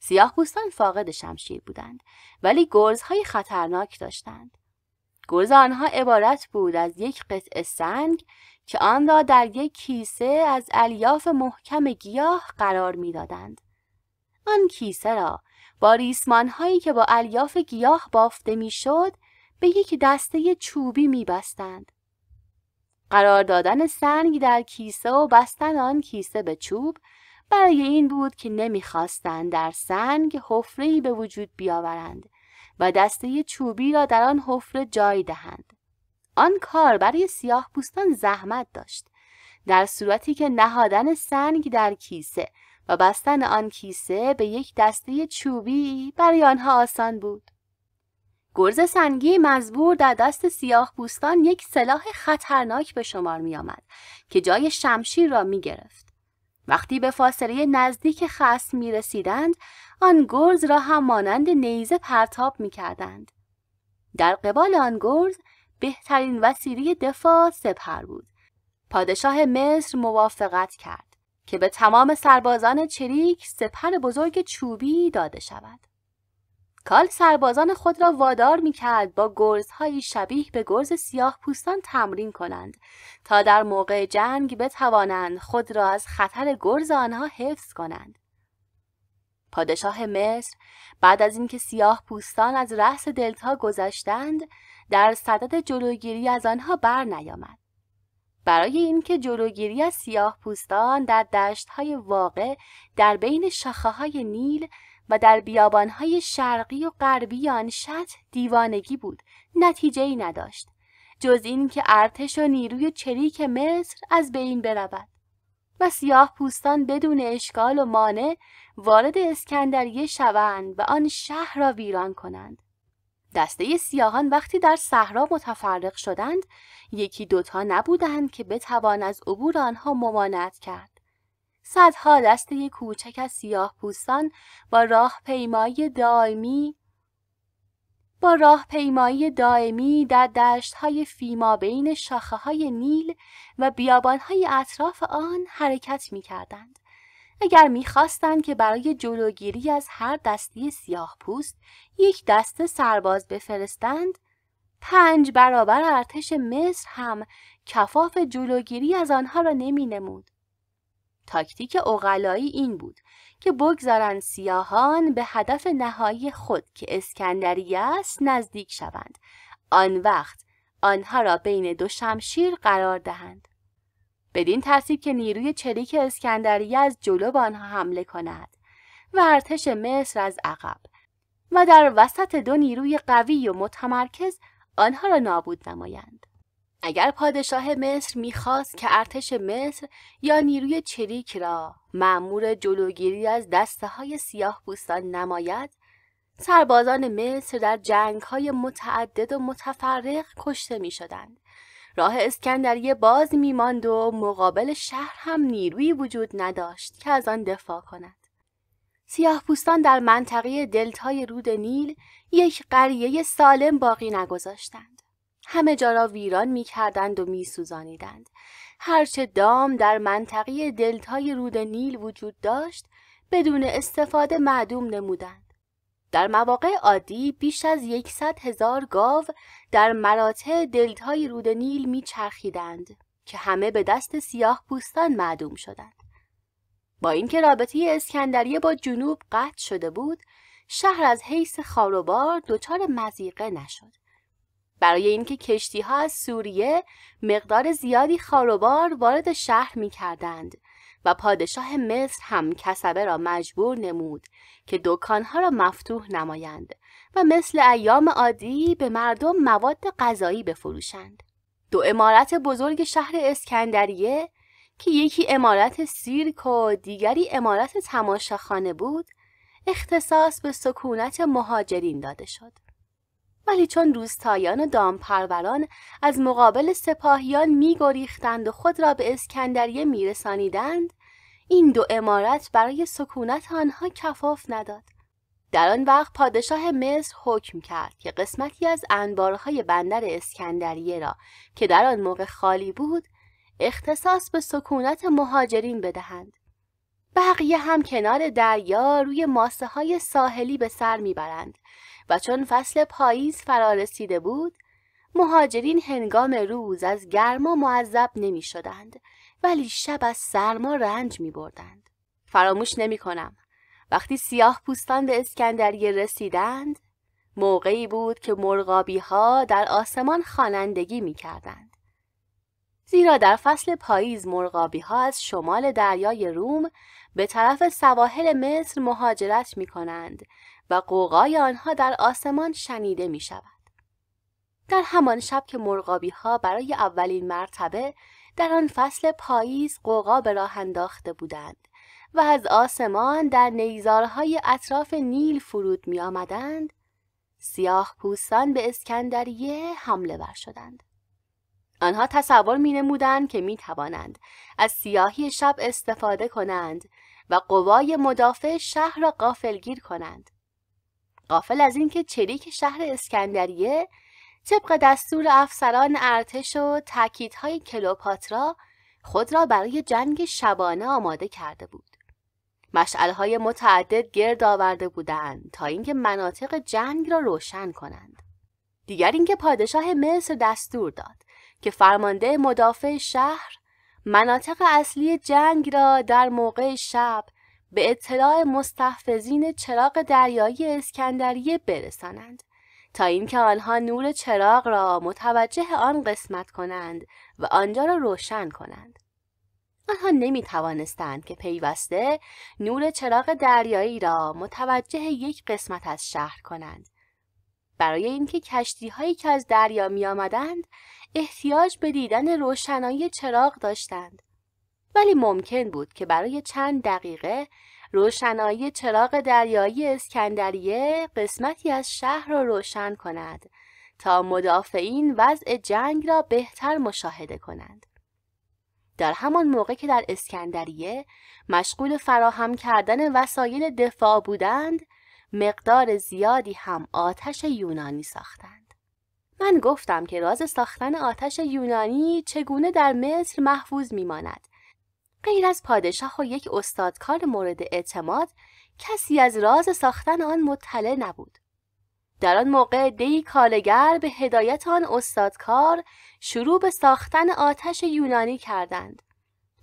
سیاه فاقد شمشیر بودند ولی گرزهای خطرناک داشتند. گرز آنها عبارت بود از یک قطع سنگ که آن را در یک کیسه از الیاف محکم گیاه قرار میدادند. آن کیسه را با ریسمان هایی که با الیاف گیاه بافته میشد به یک دسته چوبی میبستند قرار دادن سنگ در کیسه و بستن آن کیسه به چوب برای این بود که نمیخواستند در سنگ حفرهای به وجود بیاورند و دسته چوبی را در آن حفره جای دهند. آن کار برای سیاه پوستان زحمت داشت در صورتی که نهادن سنگ در کیسه و بستن آن کیسه به یک دسته چوبی برای آنها آسان بود. گرز سنگی مزبور در دست سیاه بوستان یک سلاح خطرناک به شمار می آمد که جای شمشیر را می گرفت. وقتی به فاصله نزدیک خصم می رسیدند، آن گرز را هم مانند نیزه پرتاب می کردند. در قبال آن گرز بهترین وسیله دفاع سپر بود. پادشاه مصر موافقت کرد که به تمام سربازان چریک سپر بزرگ چوبی داده شود. کال سربازان خود را وادار می کرد با گرزهایی شبیه به گرز سیاه پوستان تمرین کنند تا در موقع جنگ بتوانند خود را از خطر گرز آنها حفظ کنند. پادشاه مصر بعد از اینکه سیاه پوستان از رأس دلتا گذشتند در صدد جلوگیری از آنها بر نیامد. برای اینکه جلوگیری از سیاه پوستان در های واقع در بین های نیل و در بیابانهای شرقی و غربی آن شط دیوانگی بود نتیجه ای نداشت جز که ارتش و نیروی چریک مصر از بین برود و سیاه پوستان بدون اشکال و مانع وارد اسکندریه شوند و آن شهر را ویران کنند دسته سیاهان وقتی در صحرا متفرق شدند یکی دوتا نبودند که بتوان از عبور آنها ممانعت کرد صدها دسته کوچک از سیاه پوستان با راه پیمایی دائمی با راه دائمی در دشت های فیما بین شاخه های نیل و بیابان های اطراف آن حرکت می کردند. اگر میخواستند که برای جلوگیری از هر دستی سیاه پوست یک دسته سرباز بفرستند پنج برابر ارتش مصر هم کفاف جلوگیری از آنها را نمی نمود. تاکتیک اوغلایی این بود که بگذارند سیاهان به هدف نهایی خود که اسکندریه است نزدیک شوند آن وقت آنها را بین دو شمشیر قرار دهند بدین ترتیب که نیروی چریک اسکندریه از جلو به آنها حمله کند و ارتش مصر از عقب و در وسط دو نیروی قوی و متمرکز آنها را نابود نمایند اگر پادشاه مصر میخواست که ارتش مصر یا نیروی چریک را معمور جلوگیری از دسته های سیاه بوستان نماید سربازان مصر در جنگ های متعدد و متفرق کشته می راه اسکندریه باز می و مقابل شهر هم نیرویی وجود نداشت که از آن دفاع کند. سیاه پوستان در منطقه دلتای رود نیل یک قریه سالم باقی نگذاشتند. همه جا را ویران می کردند و می سوزانیدند. هرچه دام در منطقه دلتای رود نیل وجود داشت بدون استفاده معدوم نمودند. در مواقع عادی بیش از یکصد هزار گاو در مراتع دلتای رود نیل می چرخیدند که همه به دست سیاه پوستان معدوم شدند. با اینکه رابطه اسکندریه با جنوب قطع شده بود، شهر از حیث خاروبار دچار مزیقه نشد. برای اینکه کشتی ها از سوریه مقدار زیادی خاروبار وارد شهر می کردند و پادشاه مصر هم کسبه را مجبور نمود که دکانها را مفتوح نمایند و مثل ایام عادی به مردم مواد غذایی بفروشند. دو امارت بزرگ شهر اسکندریه که یکی امارت سیرک و دیگری امارت تماشاخانه بود اختصاص به سکونت مهاجرین داده شد. ولی چون روستایان و دامپروران از مقابل سپاهیان میگریختند و خود را به اسکندریه میرسانیدند این دو امارت برای سکونت آنها کفاف نداد در آن وقت پادشاه مصر حکم کرد که قسمتی از انبارهای بندر اسکندریه را که در آن موقع خالی بود اختصاص به سکونت مهاجرین بدهند بقیه هم کنار دریا روی ماسه های ساحلی به سر میبرند و چون فصل پاییز فرا رسیده بود مهاجرین هنگام روز از گرما معذب نمی شدند ولی شب از سرما رنج می بردند. فراموش نمی کنم. وقتی سیاه پوستان به اسکندریه رسیدند موقعی بود که مرغابی ها در آسمان خانندگی می کردند. زیرا در فصل پاییز مرغابی ها از شمال دریای روم به طرف سواحل مصر مهاجرت می کنند و قوقای آنها در آسمان شنیده می شود. در همان شب که مرغابی ها برای اولین مرتبه در آن فصل پاییز قوقا به راه انداخته بودند و از آسمان در نیزارهای اطراف نیل فرود می آمدند، سیاه پوستان به اسکندریه حمله ور شدند. آنها تصور می نمودند که می توانند از سیاهی شب استفاده کنند و قوای مدافع شهر را قافلگیر کنند. قافل از اینکه چریک شهر اسکندریه طبق دستور افسران ارتش و تاکیدهای کلوپاترا خود را برای جنگ شبانه آماده کرده بود. مشعلهای متعدد گرد آورده بودند تا اینکه مناطق جنگ را روشن کنند. دیگر اینکه پادشاه مصر دستور داد که فرمانده مدافع شهر مناطق اصلی جنگ را در موقع شب به اطلاع مستحفظین چراغ دریایی اسکندریه برسانند تا اینکه آنها نور چراغ را متوجه آن قسمت کنند و آنجا را روشن کنند آنها نمی توانستند که پیوسته نور چراغ دریایی را متوجه یک قسمت از شهر کنند برای اینکه کشتی هایی که از دریا می آمدند احتیاج به دیدن روشنایی چراغ داشتند ولی ممکن بود که برای چند دقیقه روشنایی چراغ دریایی اسکندریه قسمتی از شهر را رو روشن کند تا مدافعین وضع جنگ را بهتر مشاهده کنند. در همان موقع که در اسکندریه مشغول فراهم کردن وسایل دفاع بودند، مقدار زیادی هم آتش یونانی ساختند. من گفتم که راز ساختن آتش یونانی چگونه در مصر محفوظ میماند غیر از پادشاه و یک استادکار مورد اعتماد کسی از راز ساختن آن مطلع نبود در آن موقع دی کالگر به هدایت آن استادکار شروع به ساختن آتش یونانی کردند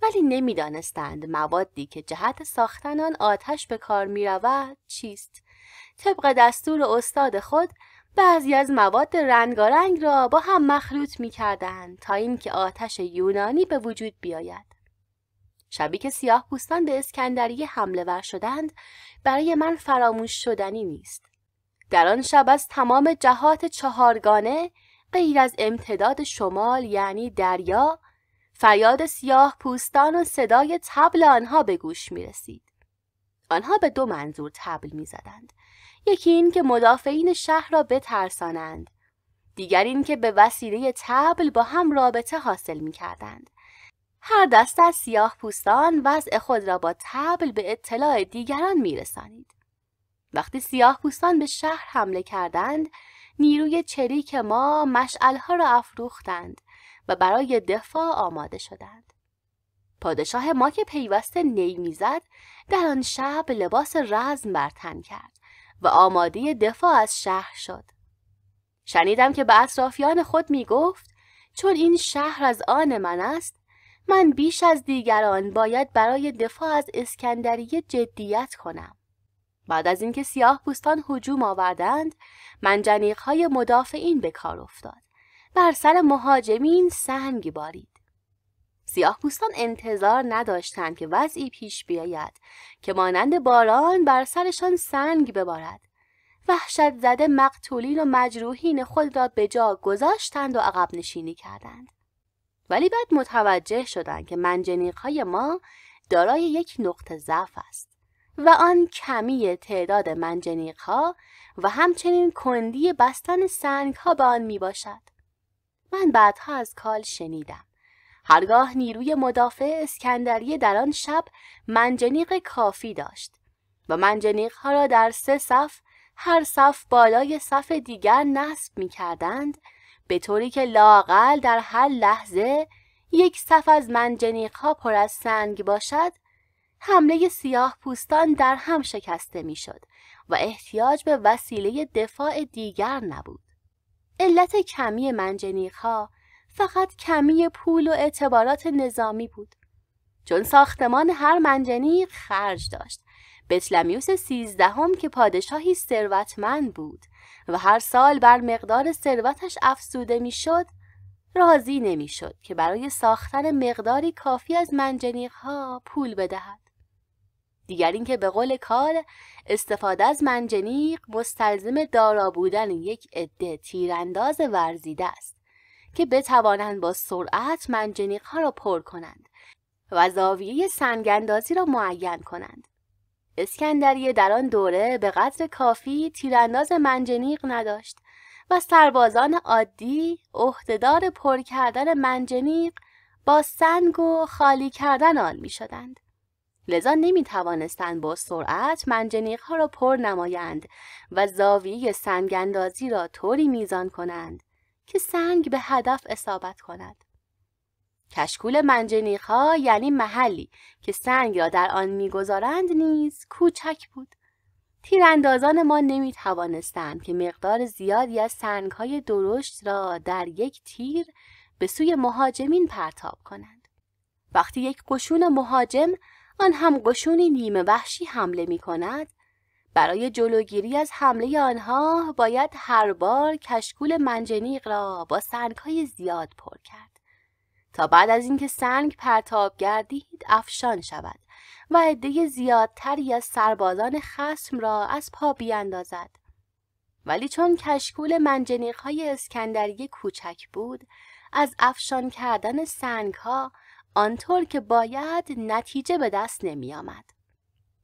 ولی نمیدانستند موادی که جهت ساختن آن آتش به کار می رود چیست طبق دستور استاد خود بعضی از مواد رنگارنگ را با هم مخلوط می کردند تا اینکه آتش یونانی به وجود بیاید شبی که سیاه پوستان به اسکندریه حمله ور شدند برای من فراموش شدنی نیست. در آن شب از تمام جهات چهارگانه غیر از امتداد شمال یعنی دریا فریاد سیاه پوستان و صدای تبل آنها به گوش می رسید. آنها به دو منظور تبل می زدند. یکی این که مدافعین شهر را بترسانند. دیگر این که به وسیله تبل با هم رابطه حاصل می کردند. هر دست از سیاه پوستان وضع خود را با تبل به اطلاع دیگران میرسانید. وقتی سیاه پوستان به شهر حمله کردند، نیروی چریک ما مشعلها را افروختند و برای دفاع آماده شدند. پادشاه ما که پیوسته نی میزد در آن شب لباس رزم بر تن کرد و آماده دفاع از شهر شد. شنیدم که به اطرافیان خود می گفت چون این شهر از آن من است من بیش از دیگران باید برای دفاع از اسکندریه جدیت کنم. بعد از اینکه سیاه پوستان حجوم آوردند، جنیق های مدافعین به کار افتاد. بر سر مهاجمین سنگ بارید. سیاه پوستان انتظار نداشتند که وضعی پیش بیاید که مانند باران بر سرشان سنگ ببارد. وحشت زده مقتولین و مجروحین خود را به جا گذاشتند و عقب نشینی کردند. ولی بعد متوجه شدند که منجنیق های ما دارای یک نقطه ضعف است و آن کمی تعداد منجنیق ها و همچنین کندی بستن سنگ ها به آن می باشد. من بعدها از کال شنیدم. هرگاه نیروی مدافع اسکندریه در آن شب منجنیق کافی داشت و منجنیق ها را در سه صف هر صف بالای صف دیگر نصب می کردند به طوری که لاقل در هر لحظه یک صف از منجنیق ها پر از سنگ باشد حمله سیاه پوستان در هم شکسته میشد و احتیاج به وسیله دفاع دیگر نبود. علت کمی منجنیق ها فقط کمی پول و اعتبارات نظامی بود. چون ساختمان هر منجنیق خرج داشت. بتلمیوس سیزدهم که پادشاهی ثروتمند بود و هر سال بر مقدار ثروتش افسوده میشد راضی نمیشد که برای ساختن مقداری کافی از منجنیق ها پول بدهد دیگر اینکه به قول کار استفاده از منجنیق مستلزم دارا بودن یک عده تیرانداز ورزیده است که بتوانند با سرعت منجنیق ها را پر کنند و زاویه سنگاندازی را معین کنند اسکندریه در آن دوره به قدر کافی تیرانداز منجنیق نداشت و سربازان عادی عهدهدار پر کردن منجنیق با سنگ و خالی کردن آن می شدند. لذا نمی توانستند با سرعت منجنیق ها را پر نمایند و زاویه سنگاندازی را طوری میزان کنند که سنگ به هدف اصابت کند. کشکول منجنیق ها یعنی محلی که سنگ را در آن میگذارند نیز کوچک بود. تیراندازان ما نمی توانستند که مقدار زیادی از سنگ های درشت را در یک تیر به سوی مهاجمین پرتاب کنند. وقتی یک قشون مهاجم آن هم قشونی نیمه وحشی حمله می کند برای جلوگیری از حمله آنها باید هر بار کشکول منجنیق را با سنگ های زیاد پر کرد. تا بعد از اینکه سنگ پرتاب گردید افشان شود و عده زیادتری از سربازان خسم را از پا بیاندازد ولی چون کشکول منجنیق های اسکندریه کوچک بود از افشان کردن سنگ ها آنطور که باید نتیجه به دست نمی آمد.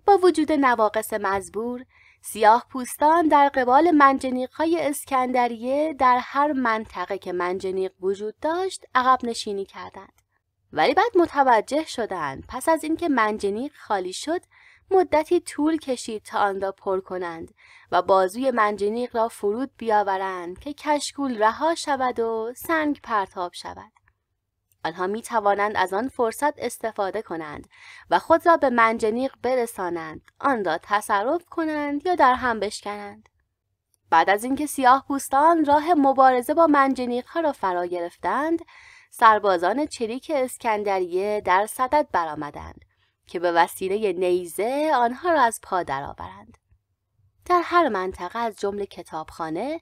با وجود نواقص مزبور سیاه پوستان در قبال منجنیق های اسکندریه در هر منطقه که منجنیق وجود داشت عقب نشینی کردند. ولی بعد متوجه شدند پس از اینکه منجنیق خالی شد مدتی طول کشید تا آن را پر کنند و بازوی منجنیق را فرود بیاورند که کشکول رها شود و سنگ پرتاب شود. آنها می توانند از آن فرصت استفاده کنند و خود را به منجنیق برسانند آن را تصرف کنند یا در هم بشکنند بعد از اینکه سیاه پوستان راه مبارزه با منجنیق ها را فرا گرفتند سربازان چریک اسکندریه در صدد برآمدند که به وسیله نیزه آنها را از پا درآورند در هر منطقه از جمله کتابخانه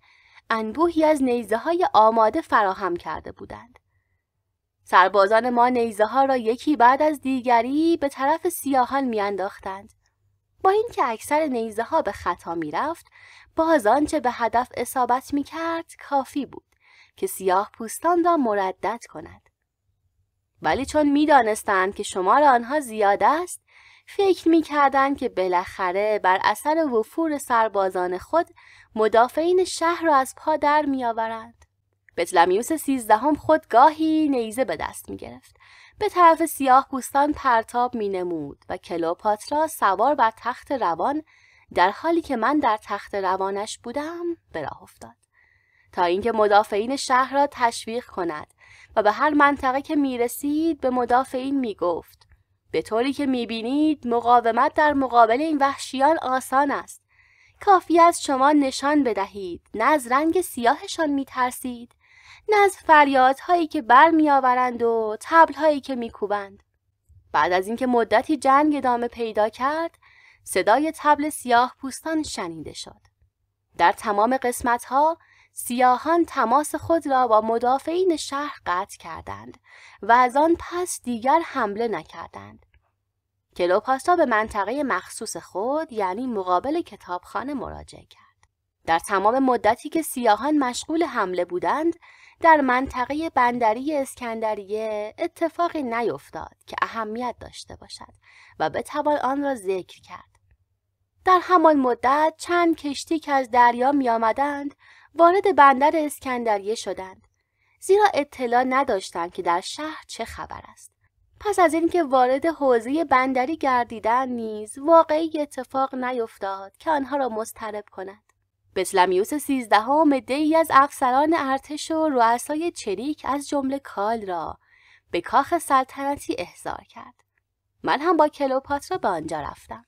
انبوهی از نیزه های آماده فراهم کرده بودند سربازان ما نیزه ها را یکی بعد از دیگری به طرف سیاهان میانداختند. با اینکه اکثر نیزه ها به خطا میرفت، باز آنچه به هدف اصابت می کرد کافی بود که سیاه پوستان را مردد کند. ولی چون میدانستند که شمار آنها زیاد است، فکر می کردن که بالاخره بر اثر وفور سربازان خود مدافعین شهر را از پا در می آورند. بطلمیوس سیزدهم خود گاهی نیزه به دست می گرفت. به طرف سیاه پوستان پرتاب می نمود و کلوپاترا سوار بر تخت روان در حالی که من در تخت روانش بودم به راه افتاد تا اینکه مدافعین شهر را تشویق کند و به هر منطقه که می رسید به مدافعین می گفت به طوری که می بینید مقاومت در مقابل این وحشیان آسان است کافی از شما نشان بدهید نه از رنگ سیاهشان می ترسید نه از فریادهایی که بر می آورند و تبلهایی که میکوبند بعد از اینکه مدتی جنگ ادامه پیدا کرد صدای تبل سیاه پوستان شنیده شد در تمام قسمت ها سیاهان تماس خود را با مدافعین شهر قطع کردند و از آن پس دیگر حمله نکردند. کلوپاسا به منطقه مخصوص خود یعنی مقابل کتابخانه مراجعه کرد. در تمام مدتی که سیاهان مشغول حمله بودند، در منطقه بندری اسکندریه اتفاقی نیفتاد که اهمیت داشته باشد و به توان آن را ذکر کرد. در همان مدت چند کشتی که از دریا می آمدند وارد بندر اسکندریه شدند زیرا اطلاع نداشتند که در شهر چه خبر است. پس از اینکه وارد حوزه بندری گردیدن نیز واقعی اتفاق نیفتاد که آنها را مضطرب کند. بسلمیوس سیزدهم دی از افسران ارتش و رؤسای چریک از جمله کال را به کاخ سلطنتی احضار کرد. من هم با کلوپاترا به آنجا رفتم.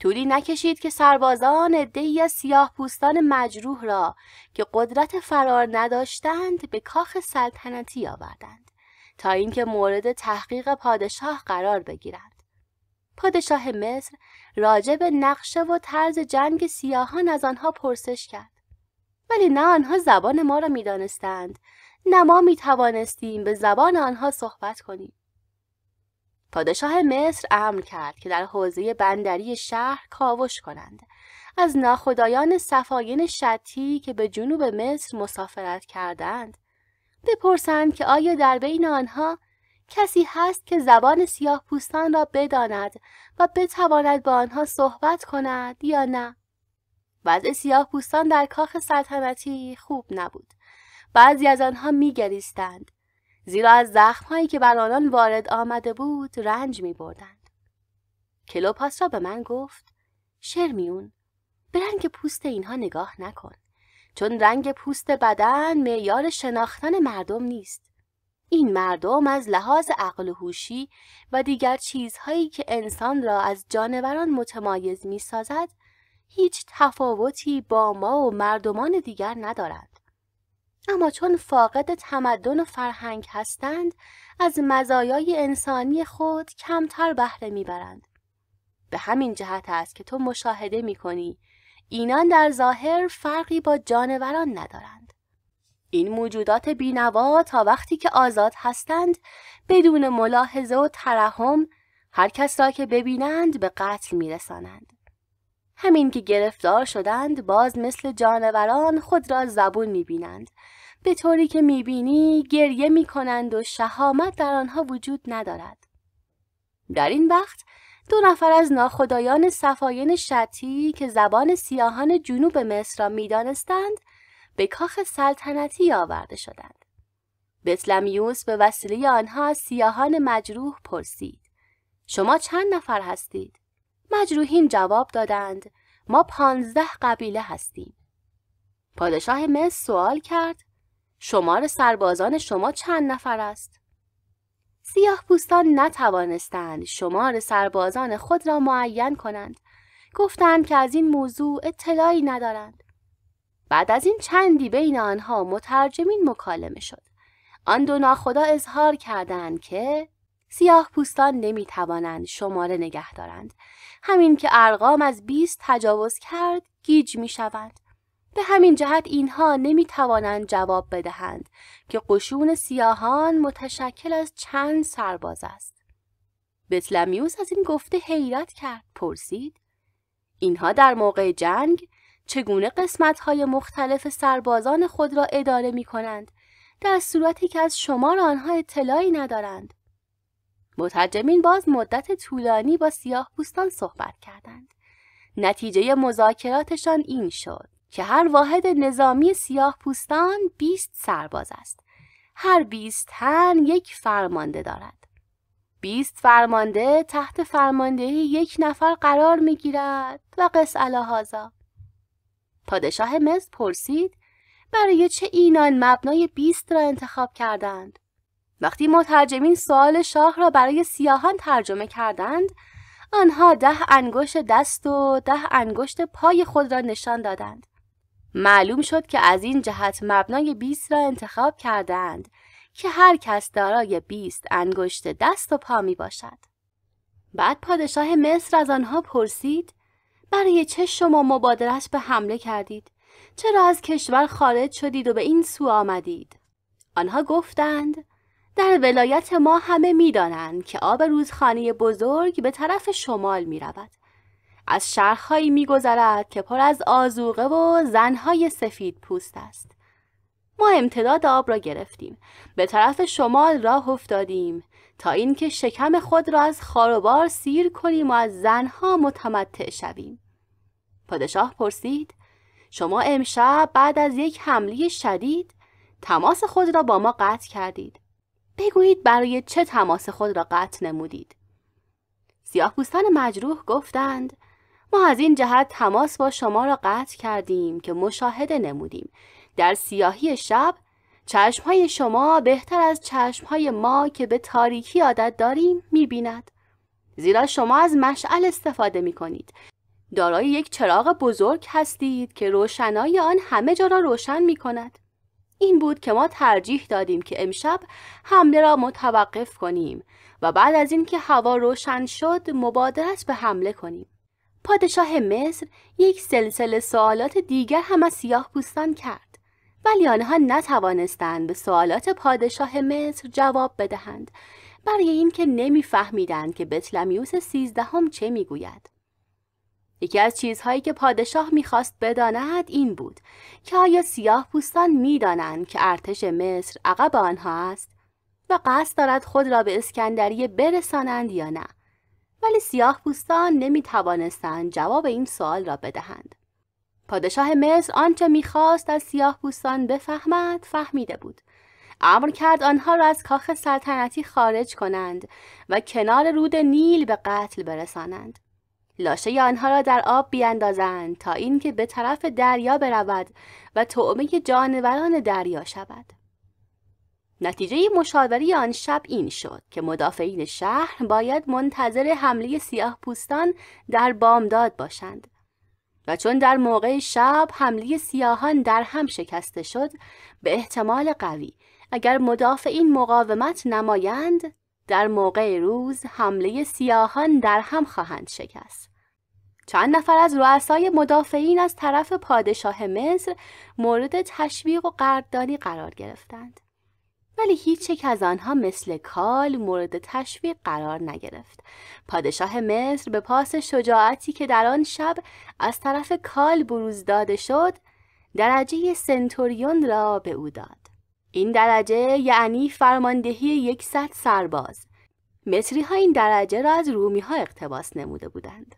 طولی نکشید که سربازان دی از سیاه پوستان مجروح را که قدرت فرار نداشتند به کاخ سلطنتی آوردند تا اینکه مورد تحقیق پادشاه قرار بگیرند پادشاه مصر راجع به نقشه و طرز جنگ سیاهان از آنها پرسش کرد ولی نه آنها زبان ما را میدانستند نه ما می توانستیم به زبان آنها صحبت کنیم پادشاه مصر امر کرد که در حوزه بندری شهر کاوش کنند از ناخدایان صفاین شتی که به جنوب مصر مسافرت کردند بپرسند که آیا در بین آنها کسی هست که زبان سیاه پوستان را بداند و بتواند با آنها صحبت کند یا نه؟ وضع سیاه پوستان در کاخ سلطنتی خوب نبود. بعضی از آنها میگریستند زیرا از زخمهایی که بر آنان وارد آمده بود رنج می بردند. را به من گفت شرمیون به رنگ پوست اینها نگاه نکن چون رنگ پوست بدن معیار شناختن مردم نیست. این مردم از لحاظ عقل و هوشی و دیگر چیزهایی که انسان را از جانوران متمایز می سازد هیچ تفاوتی با ما و مردمان دیگر ندارند. اما چون فاقد تمدن و فرهنگ هستند از مزایای انسانی خود کمتر بهره میبرند. به همین جهت است که تو مشاهده می کنی اینان در ظاهر فرقی با جانوران ندارند. این موجودات بینوا تا وقتی که آزاد هستند بدون ملاحظه و ترحم هر کس را که ببینند به قتل میرسانند. همین که گرفتار شدند باز مثل جانوران خود را زبون میبینند به طوری که میبینی گریه میکنند و شهامت در آنها وجود ندارد. در این وقت دو نفر از ناخدایان صفاین شتی که زبان سیاهان جنوب مصر را میدانستند به کاخ سلطنتی آورده شدند. بتلمیوس به وسیله آنها از سیاهان مجروح پرسید. شما چند نفر هستید؟ مجروحین جواب دادند. ما پانزده قبیله هستیم. پادشاه مصر سوال کرد. شمار سربازان شما چند نفر است؟ سیاه پوستان نتوانستند شمار سربازان خود را معین کنند. گفتند که از این موضوع اطلاعی ندارند. بعد از این چندی بین آنها مترجمین مکالمه شد. آن دو ناخدا اظهار کردند که سیاه پوستان نمی توانند شماره نگه دارند. همین که ارقام از بیست تجاوز کرد گیج می شوند. به همین جهت اینها نمی توانند جواب بدهند که قشون سیاهان متشکل از چند سرباز است. بتلمیوس از این گفته حیرت کرد پرسید اینها در موقع جنگ چگونه های مختلف سربازان خود را اداره می کنند در صورتی که از شمار آنها اطلاعی ندارند. مترجمین باز مدت طولانی با سیاه پوستان صحبت کردند. نتیجه مذاکراتشان این شد که هر واحد نظامی سیاه پوستان 20 سرباز است. هر 20 تن یک فرمانده دارد. 20 فرمانده تحت فرماندهی یک نفر قرار می گیرد و قص هازا. پادشاه مصر پرسید برای چه اینان مبنای بیست را انتخاب کردند؟ وقتی مترجمین سوال شاه را برای سیاهان ترجمه کردند آنها ده انگشت دست و ده انگشت پای خود را نشان دادند معلوم شد که از این جهت مبنای بیست را انتخاب کردند که هر کس دارای بیست انگشت دست و پا می باشد. بعد پادشاه مصر از آنها پرسید برای چه شما مبادرت به حمله کردید؟ چرا از کشور خارج شدید و به این سو آمدید؟ آنها گفتند در ولایت ما همه میدانند که آب روزخانه بزرگ به طرف شمال می رود. از شرخهایی میگذرد که پر از آزوقه و زنهای سفید پوست است. ما امتداد آب را گرفتیم. به طرف شمال راه افتادیم. تا اینکه شکم خود را از خاروبار سیر کنیم و از زنها متمتع شویم پادشاه پرسید شما امشب بعد از یک حمله شدید تماس خود را با ما قطع کردید بگویید برای چه تماس خود را قطع نمودید سیاه مجروح گفتند ما از این جهت تماس با شما را قطع کردیم که مشاهده نمودیم در سیاهی شب چشمهای شما بهتر از چشمهای ما که به تاریکی عادت داریم میبیند. زیرا شما از مشعل استفاده می کنید. دارای یک چراغ بزرگ هستید که روشنای آن همه جا را روشن می کند. این بود که ما ترجیح دادیم که امشب حمله را متوقف کنیم و بعد از اینکه هوا روشن شد مبادرت به حمله کنیم. پادشاه مصر یک سلسله سوالات دیگر هم از سیاه پوستان کرد. ولی آنها نتوانستند به سوالات پادشاه مصر جواب بدهند برای اینکه نمیفهمیدند که بطلمیوس سیزدهم چه میگوید یکی از چیزهایی که پادشاه میخواست بداند این بود که آیا سیاه پوستان میدانند که ارتش مصر عقب آنها است و قصد دارد خود را به اسکندریه برسانند یا نه ولی سیاه پوستان نمی توانستند جواب این سوال را بدهند پادشاه مصر آنچه میخواست از سیاه پوستان بفهمد فهمیده بود امر کرد آنها را از کاخ سلطنتی خارج کنند و کنار رود نیل به قتل برسانند لاشه آنها را در آب بیاندازند تا اینکه به طرف دریا برود و طعمه جانوران دریا شود نتیجه مشاوری آن شب این شد که مدافعین شهر باید منتظر حمله سیاه پوستان در بامداد باشند و چون در موقع شب حمله سیاهان در هم شکسته شد به احتمال قوی اگر مدافعین مقاومت نمایند در موقع روز حمله سیاهان در هم خواهند شکست چند نفر از رؤسای مدافعین از طرف پادشاه مصر مورد تشویق و قدردانی قرار گرفتند ولی هیچ یک از آنها مثل کال مورد تشویق قرار نگرفت. پادشاه مصر به پاس شجاعتی که در آن شب از طرف کال بروز داده شد، درجه سنتوریون را به او داد. این درجه یعنی فرماندهی یکصد سرباز. مصری ها این درجه را از رومی ها اقتباس نموده بودند.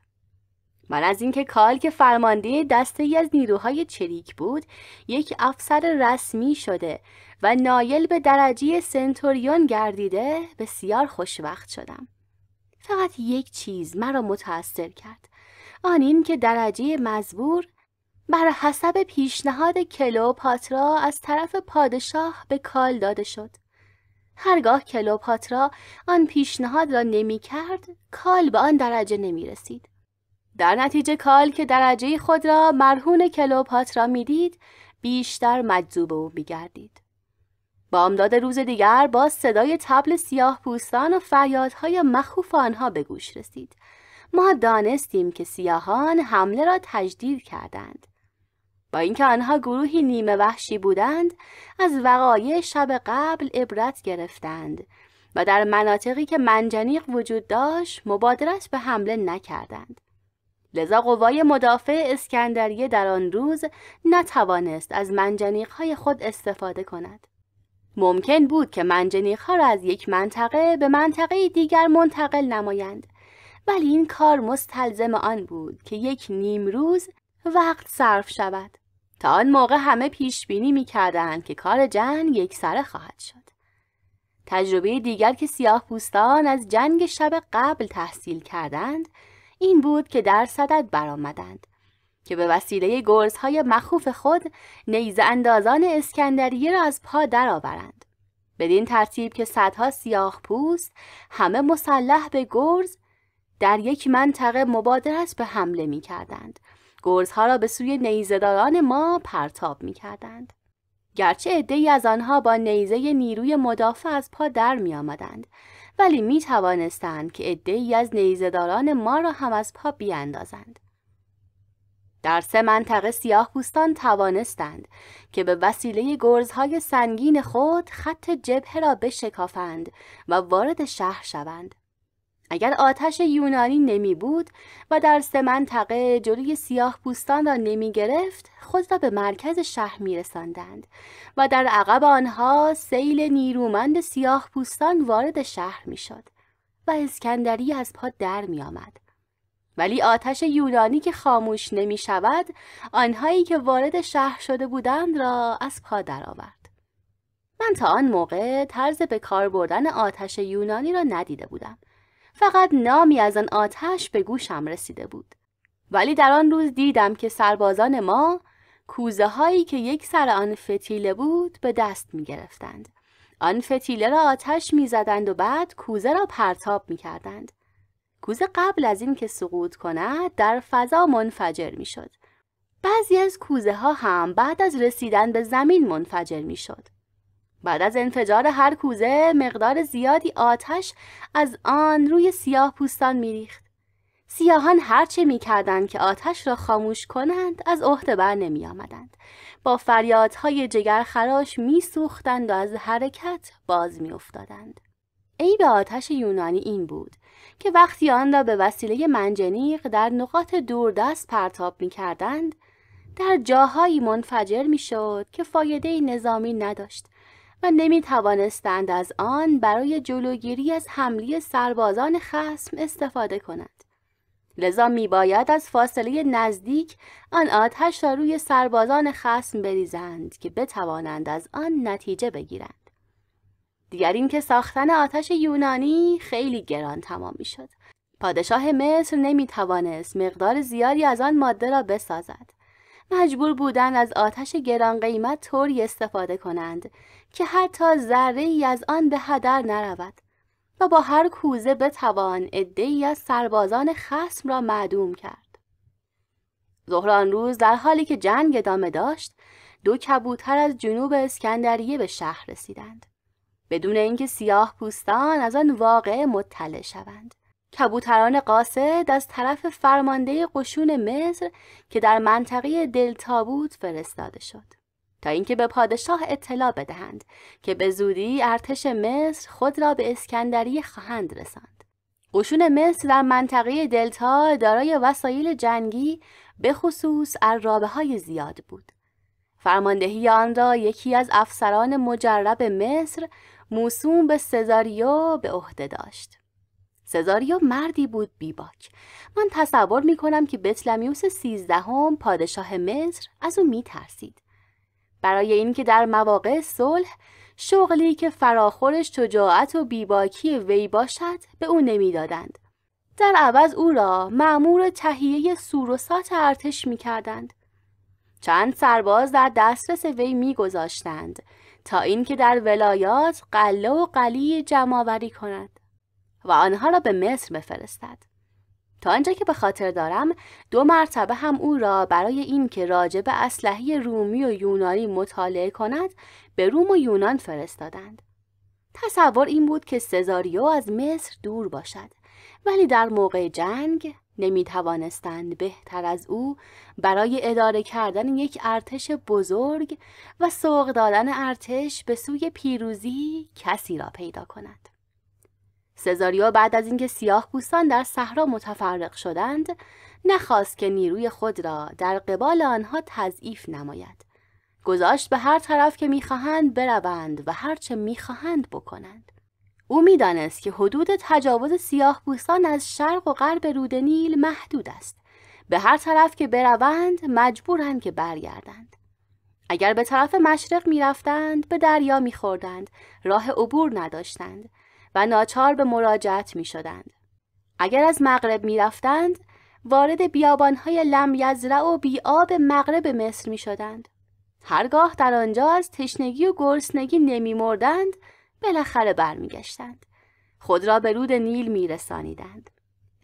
من از اینکه کال که فرمانده دسته ای از نیروهای چریک بود یک افسر رسمی شده و نایل به درجه سنتوریون گردیده بسیار خوشوقت شدم فقط یک چیز مرا متأثر کرد آن این که درجه مزبور بر حسب پیشنهاد کلوپاترا از طرف پادشاه به کال داده شد هرگاه کلوپاترا آن پیشنهاد را نمی کرد کال به آن درجه نمی رسید در نتیجه کال که درجه خود را مرهون را میدید بیشتر مجذوب او میگردید بامداد روز دیگر با صدای تبل سیاه پوستان و فریادهای مخوف آنها به گوش رسید ما دانستیم که سیاهان حمله را تجدید کردند با اینکه آنها گروهی نیمه وحشی بودند از وقایع شب قبل عبرت گرفتند و در مناطقی که منجنیق وجود داشت مبادرت به حمله نکردند لذا قوای مدافع اسکندریه در آن روز نتوانست از های خود استفاده کند. ممکن بود که ها را از یک منطقه به منطقه دیگر منتقل نمایند ولی این کار مستلزم آن بود که یک نیم روز وقت صرف شود. تا آن موقع همه پیش بینی می کردن که کار جنگ یک سره خواهد شد. تجربه دیگر که سیاه پوستان از جنگ شب قبل تحصیل کردند این بود که در صدد برآمدند که به وسیله گرزهای مخوف خود نیز اندازان اسکندریه را از پا درآورند بدین ترتیب که صدها سیاه پوست همه مسلح به گرز در یک منطقه مبادرت به حمله می کردند. گرزها را به سوی نیزداران ما پرتاب می کردند. گرچه عدهای از آنها با نیزه نیروی مدافع از پا در می آمدند ولی می توانستند که عدهای از نیزداران ما را هم از پا بیاندازند. در سه منطقه سیاه پوستان توانستند که به وسیله گرزهای سنگین خود خط جبهه را بشکافند و وارد شهر شوند. اگر آتش یونانی نمی بود و در سه منطقه جلوی سیاه پوستان را نمی گرفت خود را به مرکز شهر می رسندند و در عقب آنها سیل نیرومند سیاه پوستان وارد شهر می شد و اسکندری از پا در می آمد. ولی آتش یونانی که خاموش نمی شود آنهایی که وارد شهر شده بودند را از پا درآورد. من تا آن موقع طرز به کار بردن آتش یونانی را ندیده بودم فقط نامی از آن آتش به گوشم رسیده بود ولی در آن روز دیدم که سربازان ما کوزه هایی که یک سر آن فتیله بود به دست می گرفتند. آن فتیله را آتش می زدند و بعد کوزه را پرتاب می کردند. کوزه قبل از اینکه سقوط کند در فضا منفجر می شد. بعضی از کوزه ها هم بعد از رسیدن به زمین منفجر می شد. بعد از انفجار هر کوزه مقدار زیادی آتش از آن روی سیاه پوستان میریخت. سیاهان هرچه میکردند که آتش را خاموش کنند از عهده بر نمی آمدند. با فریادهای جگرخراش سوختند و از حرکت باز میافتادند. به آتش یونانی این بود که وقتی آن را به وسیله منجنیق در نقاط دوردست پرتاب می کردند در جاهایی منفجر می شد که فایده نظامی نداشت و نمی توانستند از آن برای جلوگیری از حمله سربازان خسم استفاده کنند. لذا می باید از فاصله نزدیک آن آتش را روی سربازان خسم بریزند که بتوانند از آن نتیجه بگیرند. دیگر اینکه ساختن آتش یونانی خیلی گران تمام می شد. پادشاه مصر نمی توانست مقدار زیادی از آن ماده را بسازد. مجبور بودن از آتش گران قیمت طوری استفاده کنند که حتی ذره ای از آن به هدر نرود و با هر کوزه بتوان ای از سربازان خسم را معدوم کرد. زهران روز در حالی که جنگ ادامه داشت دو کبوتر از جنوب اسکندریه به شهر رسیدند بدون اینکه سیاه پوستان از آن واقعه مطلع شوند کبوتران قاصد از طرف فرمانده قشون مصر که در منطقه دلتا بود فرستاده شد تا اینکه به پادشاه اطلاع بدهند که به زودی ارتش مصر خود را به اسکندری خواهند رساند قشون مصر در منطقه دلتا دارای وسایل جنگی به خصوص عرابه های زیاد بود فرماندهی آن را یکی از افسران مجرب مصر موسوم به سزاریو به عهده داشت سزاریا مردی بود بیباک من تصور می که بطلمیوس سیزدهم پادشاه مصر از او می ترسید. برای اینکه در مواقع صلح شغلی که فراخورش شجاعت و بیباکی وی باشد به او نمیدادند. در عوض او را معمور تهیه سوروسات ارتش می چند سرباز در دسترس وی میگذاشتند تا اینکه در ولایات قله و قلی جمعآوری کند. و آنها را به مصر بفرستد. تا آنجا که به خاطر دارم دو مرتبه هم او را برای اینکه راجع به اسلحه رومی و یونانی مطالعه کند به روم و یونان فرستادند. تصور این بود که سزاریو از مصر دور باشد ولی در موقع جنگ نمی توانستند بهتر از او برای اداره کردن یک ارتش بزرگ و سوق دادن ارتش به سوی پیروزی کسی را پیدا کند. سزاریا بعد از اینکه سیاه پوستان در صحرا متفرق شدند نخواست که نیروی خود را در قبال آنها تضعیف نماید گذاشت به هر طرف که میخواهند بروند و هرچه میخواهند بکنند او میدانست که حدود تجاوز سیاه پوستان از شرق و غرب رود نیل محدود است به هر طرف که بروند مجبورند که برگردند اگر به طرف مشرق میرفتند به دریا میخوردند راه عبور نداشتند و ناچار به مراجعت می شدند. اگر از مغرب می رفتند، وارد بیابانهای لم یزرع و بیاب مغرب مصر می شدند. هرگاه در آنجا از تشنگی و گرسنگی نمی مردند، بالاخره برمیگشتند. خود را به رود نیل می رسانیدند.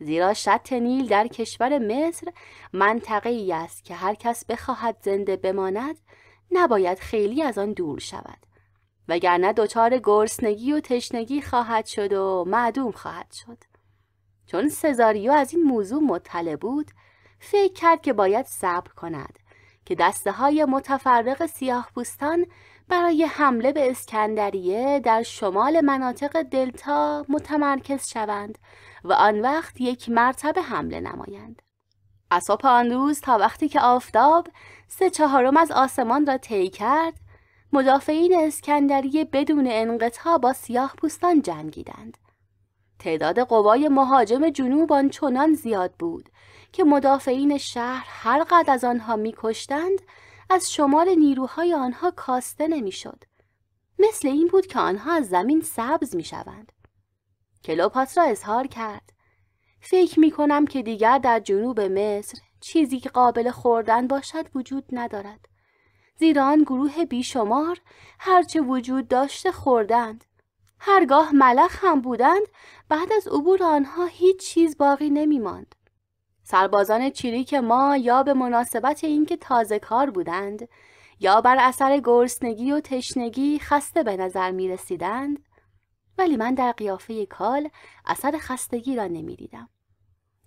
زیرا شط نیل در کشور مصر منطقه ای است که هر کس بخواهد زنده بماند نباید خیلی از آن دور شود. وگرنه دچار گرسنگی و تشنگی خواهد شد و معدوم خواهد شد چون سزاریو از این موضوع مطلع بود فکر کرد که باید صبر کند که دسته های متفرق سیاه پوستان برای حمله به اسکندریه در شمال مناطق دلتا متمرکز شوند و آن وقت یک مرتبه حمله نمایند. از آن روز تا وقتی که آفتاب سه چهارم از آسمان را طی کرد مدافعین اسکندریه بدون انقطاع با سیاه پوستان جنگیدند. تعداد قوای مهاجم جنوب چنان زیاد بود که مدافعین شهر هر قد از آنها میکشتند از شمار نیروهای آنها کاسته نمیشد. مثل این بود که آنها از زمین سبز کلوپاس را اظهار کرد فکر می کنم که دیگر در جنوب مصر چیزی که قابل خوردن باشد وجود ندارد. زیرا آن گروه بیشمار هرچه وجود داشته خوردند هرگاه ملخ هم بودند بعد از عبور آنها هیچ چیز باقی نمی ماند. سربازان چریک ما یا به مناسبت اینکه تازه کار بودند یا بر اثر گرسنگی و تشنگی خسته به نظر می رسیدند ولی من در قیافه کال اثر خستگی را نمی دیدم.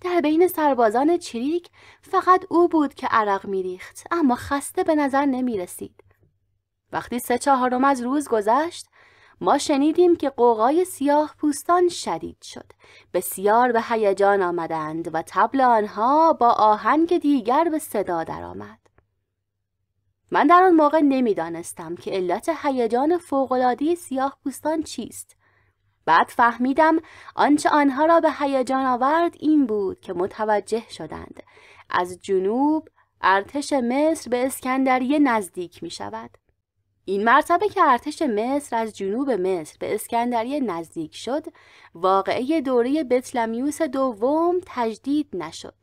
در بین سربازان چریک فقط او بود که عرق میریخت اما خسته به نظر نمی رسید. وقتی سه چهارم از روز گذشت ما شنیدیم که قوقای سیاه پوستان شدید شد بسیار به هیجان آمدند و تبل آنها با آهنگ دیگر به صدا درآمد من در آن موقع نمیدانستم که علت هیجان فوقالعاده سیاه پوستان چیست بعد فهمیدم آنچه آنها را به هیجان آورد این بود که متوجه شدند از جنوب ارتش مصر به اسکندریه نزدیک می شود. این مرتبه که ارتش مصر از جنوب مصر به اسکندریه نزدیک شد واقعه دوره بطلمیوس دوم تجدید نشد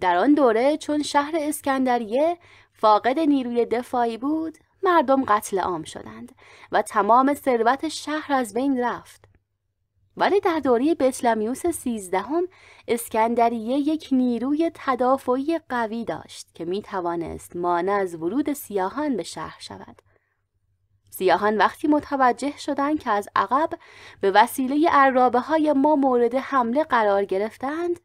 در آن دوره چون شهر اسکندریه فاقد نیروی دفاعی بود مردم قتل عام شدند و تمام ثروت شهر از بین رفت ولی در دوره بطلمیوس سیزدهم اسکندریه یک نیروی تدافعی قوی داشت که می توانست مانع از ورود سیاهان به شهر شود سیاهان وقتی متوجه شدند که از عقب به وسیله عرابه های ما مورد حمله قرار گرفتند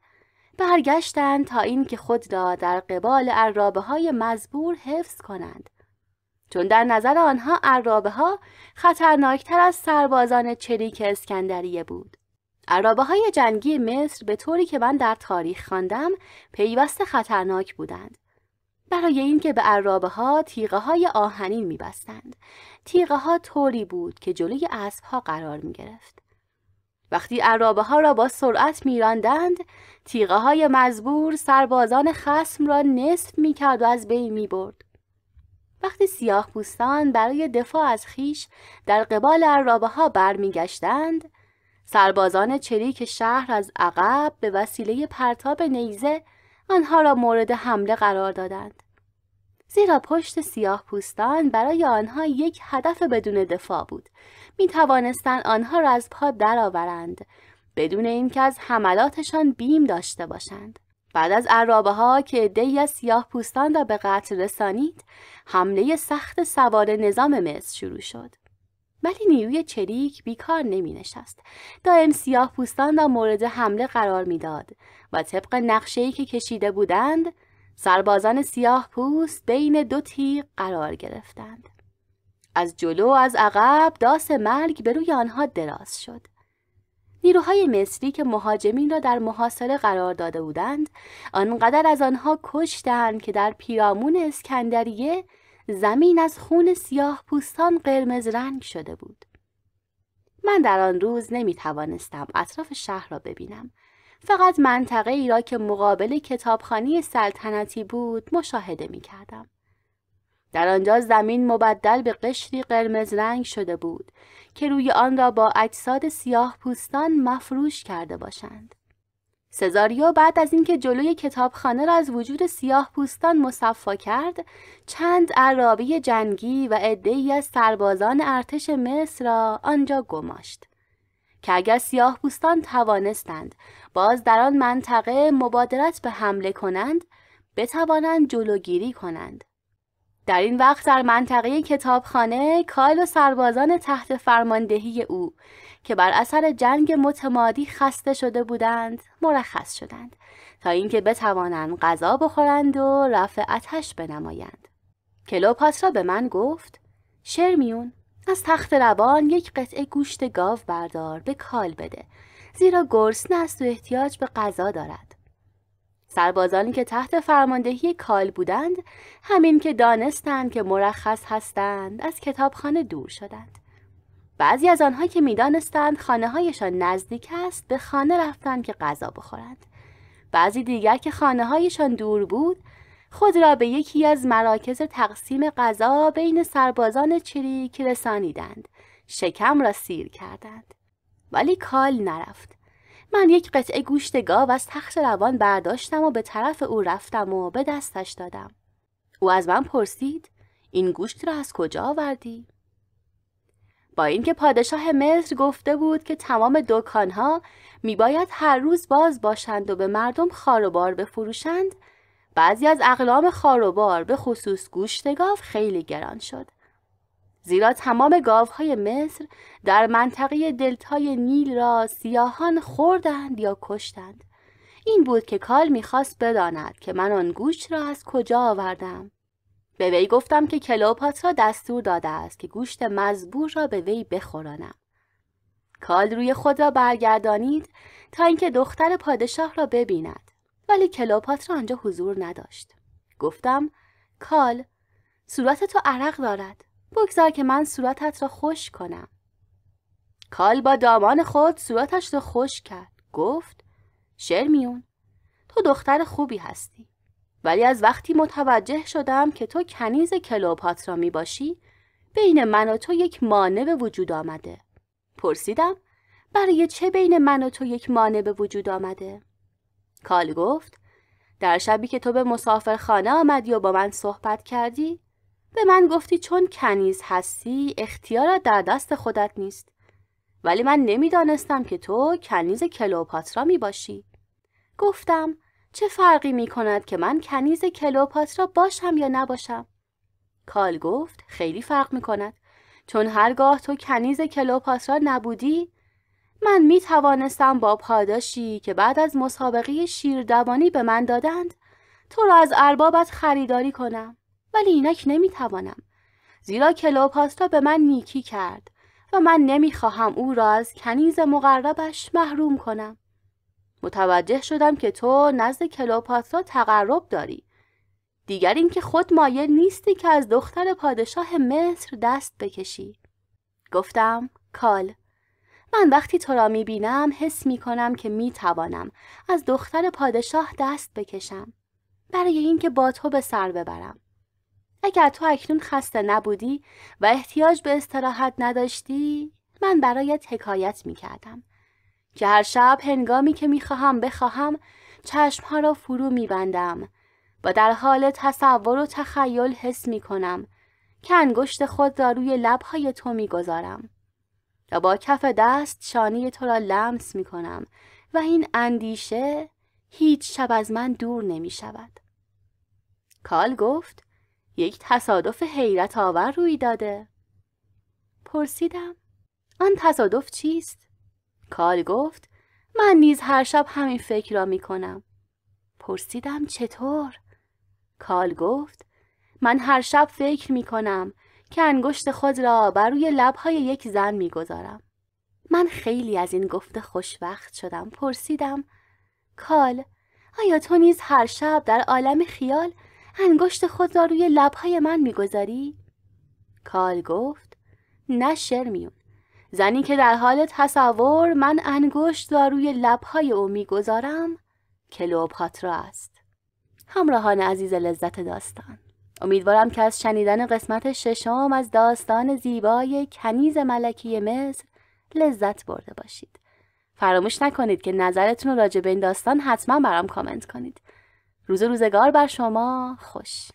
برگشتند تا اینکه خود را در قبال عرابه های مزبور حفظ کنند چون در نظر آنها عرابه ها خطرناکتر از سربازان چریک اسکندریه بود. عرابه های جنگی مصر به طوری که من در تاریخ خواندم پیوست خطرناک بودند. برای اینکه به عرابه ها تیغه های آهنین می بستند. تیغه ها طوری بود که جلوی اسب ها قرار می گرفت. وقتی عرابه ها را با سرعت می راندند، تیغه های مزبور سربازان خسم را نصف می کرد و از بین می برد. وقتی سیاه پوستان برای دفاع از خیش در قبال عرابه ها برمیگشتند سربازان چریک شهر از عقب به وسیله پرتاب نیزه آنها را مورد حمله قرار دادند زیرا پشت سیاه پوستان برای آنها یک هدف بدون دفاع بود می توانستند آنها را از پا درآورند بدون اینکه از حملاتشان بیم داشته باشند بعد از عرابه ها که دی از سیاه پوستان را به قتل رسانید حمله سخت سوار نظام مصر شروع شد ولی نیروی چریک بیکار نمی نشست. دائم سیاه پوستان را مورد حمله قرار میداد و طبق نقشه‌ای که کشیده بودند سربازان سیاه پوست بین دو تیغ قرار گرفتند. از جلو و از عقب داس مرگ به روی آنها دراز شد. نیروهای مصری که مهاجمین را در محاصره قرار داده بودند آنقدر از آنها کشتند که در پیرامون اسکندریه زمین از خون سیاه پوستان قرمز رنگ شده بود من در آن روز نمی توانستم اطراف شهر را ببینم فقط منطقه ای را که مقابل کتابخانه سلطنتی بود مشاهده می کردم. در آنجا زمین مبدل به قشری قرمز رنگ شده بود که روی آن را با اجساد سیاه پوستان مفروش کرده باشند. سزاریو بعد از اینکه جلوی کتابخانه را از وجود سیاه پوستان مصفا کرد چند عرابی جنگی و ای از سربازان ارتش مصر را آنجا گماشت که اگر سیاه پوستان توانستند باز در آن منطقه مبادرت به حمله کنند بتوانند جلوگیری کنند در این وقت در منطقه کتابخانه کال و سربازان تحت فرماندهی او که بر اثر جنگ متمادی خسته شده بودند مرخص شدند تا اینکه بتوانند غذا بخورند و رفع آتش بنمایند کلوپاترا به من گفت شرمیون از تخت روان یک قطعه گوشت گاو بردار به کال بده زیرا گرسنه است و احتیاج به غذا دارد سربازانی که تحت فرماندهی کال بودند همین که دانستند که مرخص هستند از کتابخانه دور شدند بعضی از آنها که میدانستند خانه هایشان نزدیک است به خانه رفتند که غذا بخورند بعضی دیگر که خانه هایشان دور بود خود را به یکی از مراکز تقسیم غذا بین سربازان چریک رسانیدند شکم را سیر کردند ولی کال نرفت من یک قطعه گوشت گاو از تخت روان برداشتم و به طرف او رفتم و به دستش دادم. او از من پرسید این گوشت را از کجا آوردی؟ با اینکه پادشاه مصر گفته بود که تمام دکانها میباید هر روز باز باشند و به مردم خاروبار بفروشند بعضی از اقلام خاروبار به خصوص گوشت گاو خیلی گران شد زیرا تمام گاوهای مصر در منطقه دلتای نیل را سیاهان خوردند یا کشتند این بود که کال میخواست بداند که من آن گوشت را از کجا آوردم به وی گفتم که کلوپاترا دستور داده است که گوشت مزبور را به وی بخورانم کال روی خود را برگردانید تا اینکه دختر پادشاه را ببیند ولی کلوپاترا آنجا حضور نداشت گفتم کال صورت تو عرق دارد بگذار که من صورتت را خوش کنم کال با دامان خود صورتش را خوش کرد گفت شرمیون تو دختر خوبی هستی ولی از وقتی متوجه شدم که تو کنیز را می باشی بین من و تو یک مانع به وجود آمده پرسیدم برای چه بین من و تو یک مانع به وجود آمده کال گفت در شبی که تو به مسافرخانه آمدی و با من صحبت کردی به من گفتی چون کنیز هستی اختیارا در دست خودت نیست ولی من نمیدانستم که تو کنیز کلوپاترا می باشی گفتم چه فرقی می کند که من کنیز کلوپاترا باشم یا نباشم کال گفت خیلی فرق می کند چون هرگاه تو کنیز کلوپاترا نبودی من می توانستم با پاداشی که بعد از مسابقه شیردوانی به من دادند تو را از اربابت خریداری کنم ولی اینک نمیتوانم زیرا کلوپاستا به من نیکی کرد و من نمیخواهم او را از کنیز مقربش محروم کنم متوجه شدم که تو نزد کلوپاترا تقرب داری دیگر اینکه خود مایل نیستی که از دختر پادشاه مصر دست بکشی گفتم کال من وقتی تو را میبینم حس میکنم که میتوانم از دختر پادشاه دست بکشم برای اینکه با تو به سر ببرم اگر تو اکنون خسته نبودی و احتیاج به استراحت نداشتی من برایت حکایت می کردم که هر شب هنگامی که می خواهم بخواهم چشمها را فرو می بندم و در حال تصور و تخیل حس می کنم که انگشت خود را روی لبهای تو می گذارم و با کف دست شانی تو را لمس می کنم و این اندیشه هیچ شب از من دور نمی شود. کال گفت یک تصادف حیرت آور روی داده. پرسیدم آن تصادف چیست؟ کال گفت من نیز هر شب همین فکر را می کنم. پرسیدم چطور؟ کال گفت من هر شب فکر می کنم که انگشت خود را بر روی لبهای یک زن می گذارم. من خیلی از این گفته خوشوقت شدم پرسیدم کال آیا تو نیز هر شب در عالم خیال انگشت خود را روی لبهای من میگذاری؟ کال گفت نه شرمیون زنی که در حال تصور من انگشت را روی لبهای او میگذارم کلوپاترا است همراهان عزیز لذت داستان امیدوارم که از شنیدن قسمت ششم از داستان زیبای کنیز ملکی مصر لذت برده باشید فراموش نکنید که نظرتون راجع به این داستان حتما برام کامنت کنید روز روزگار بر شما خوش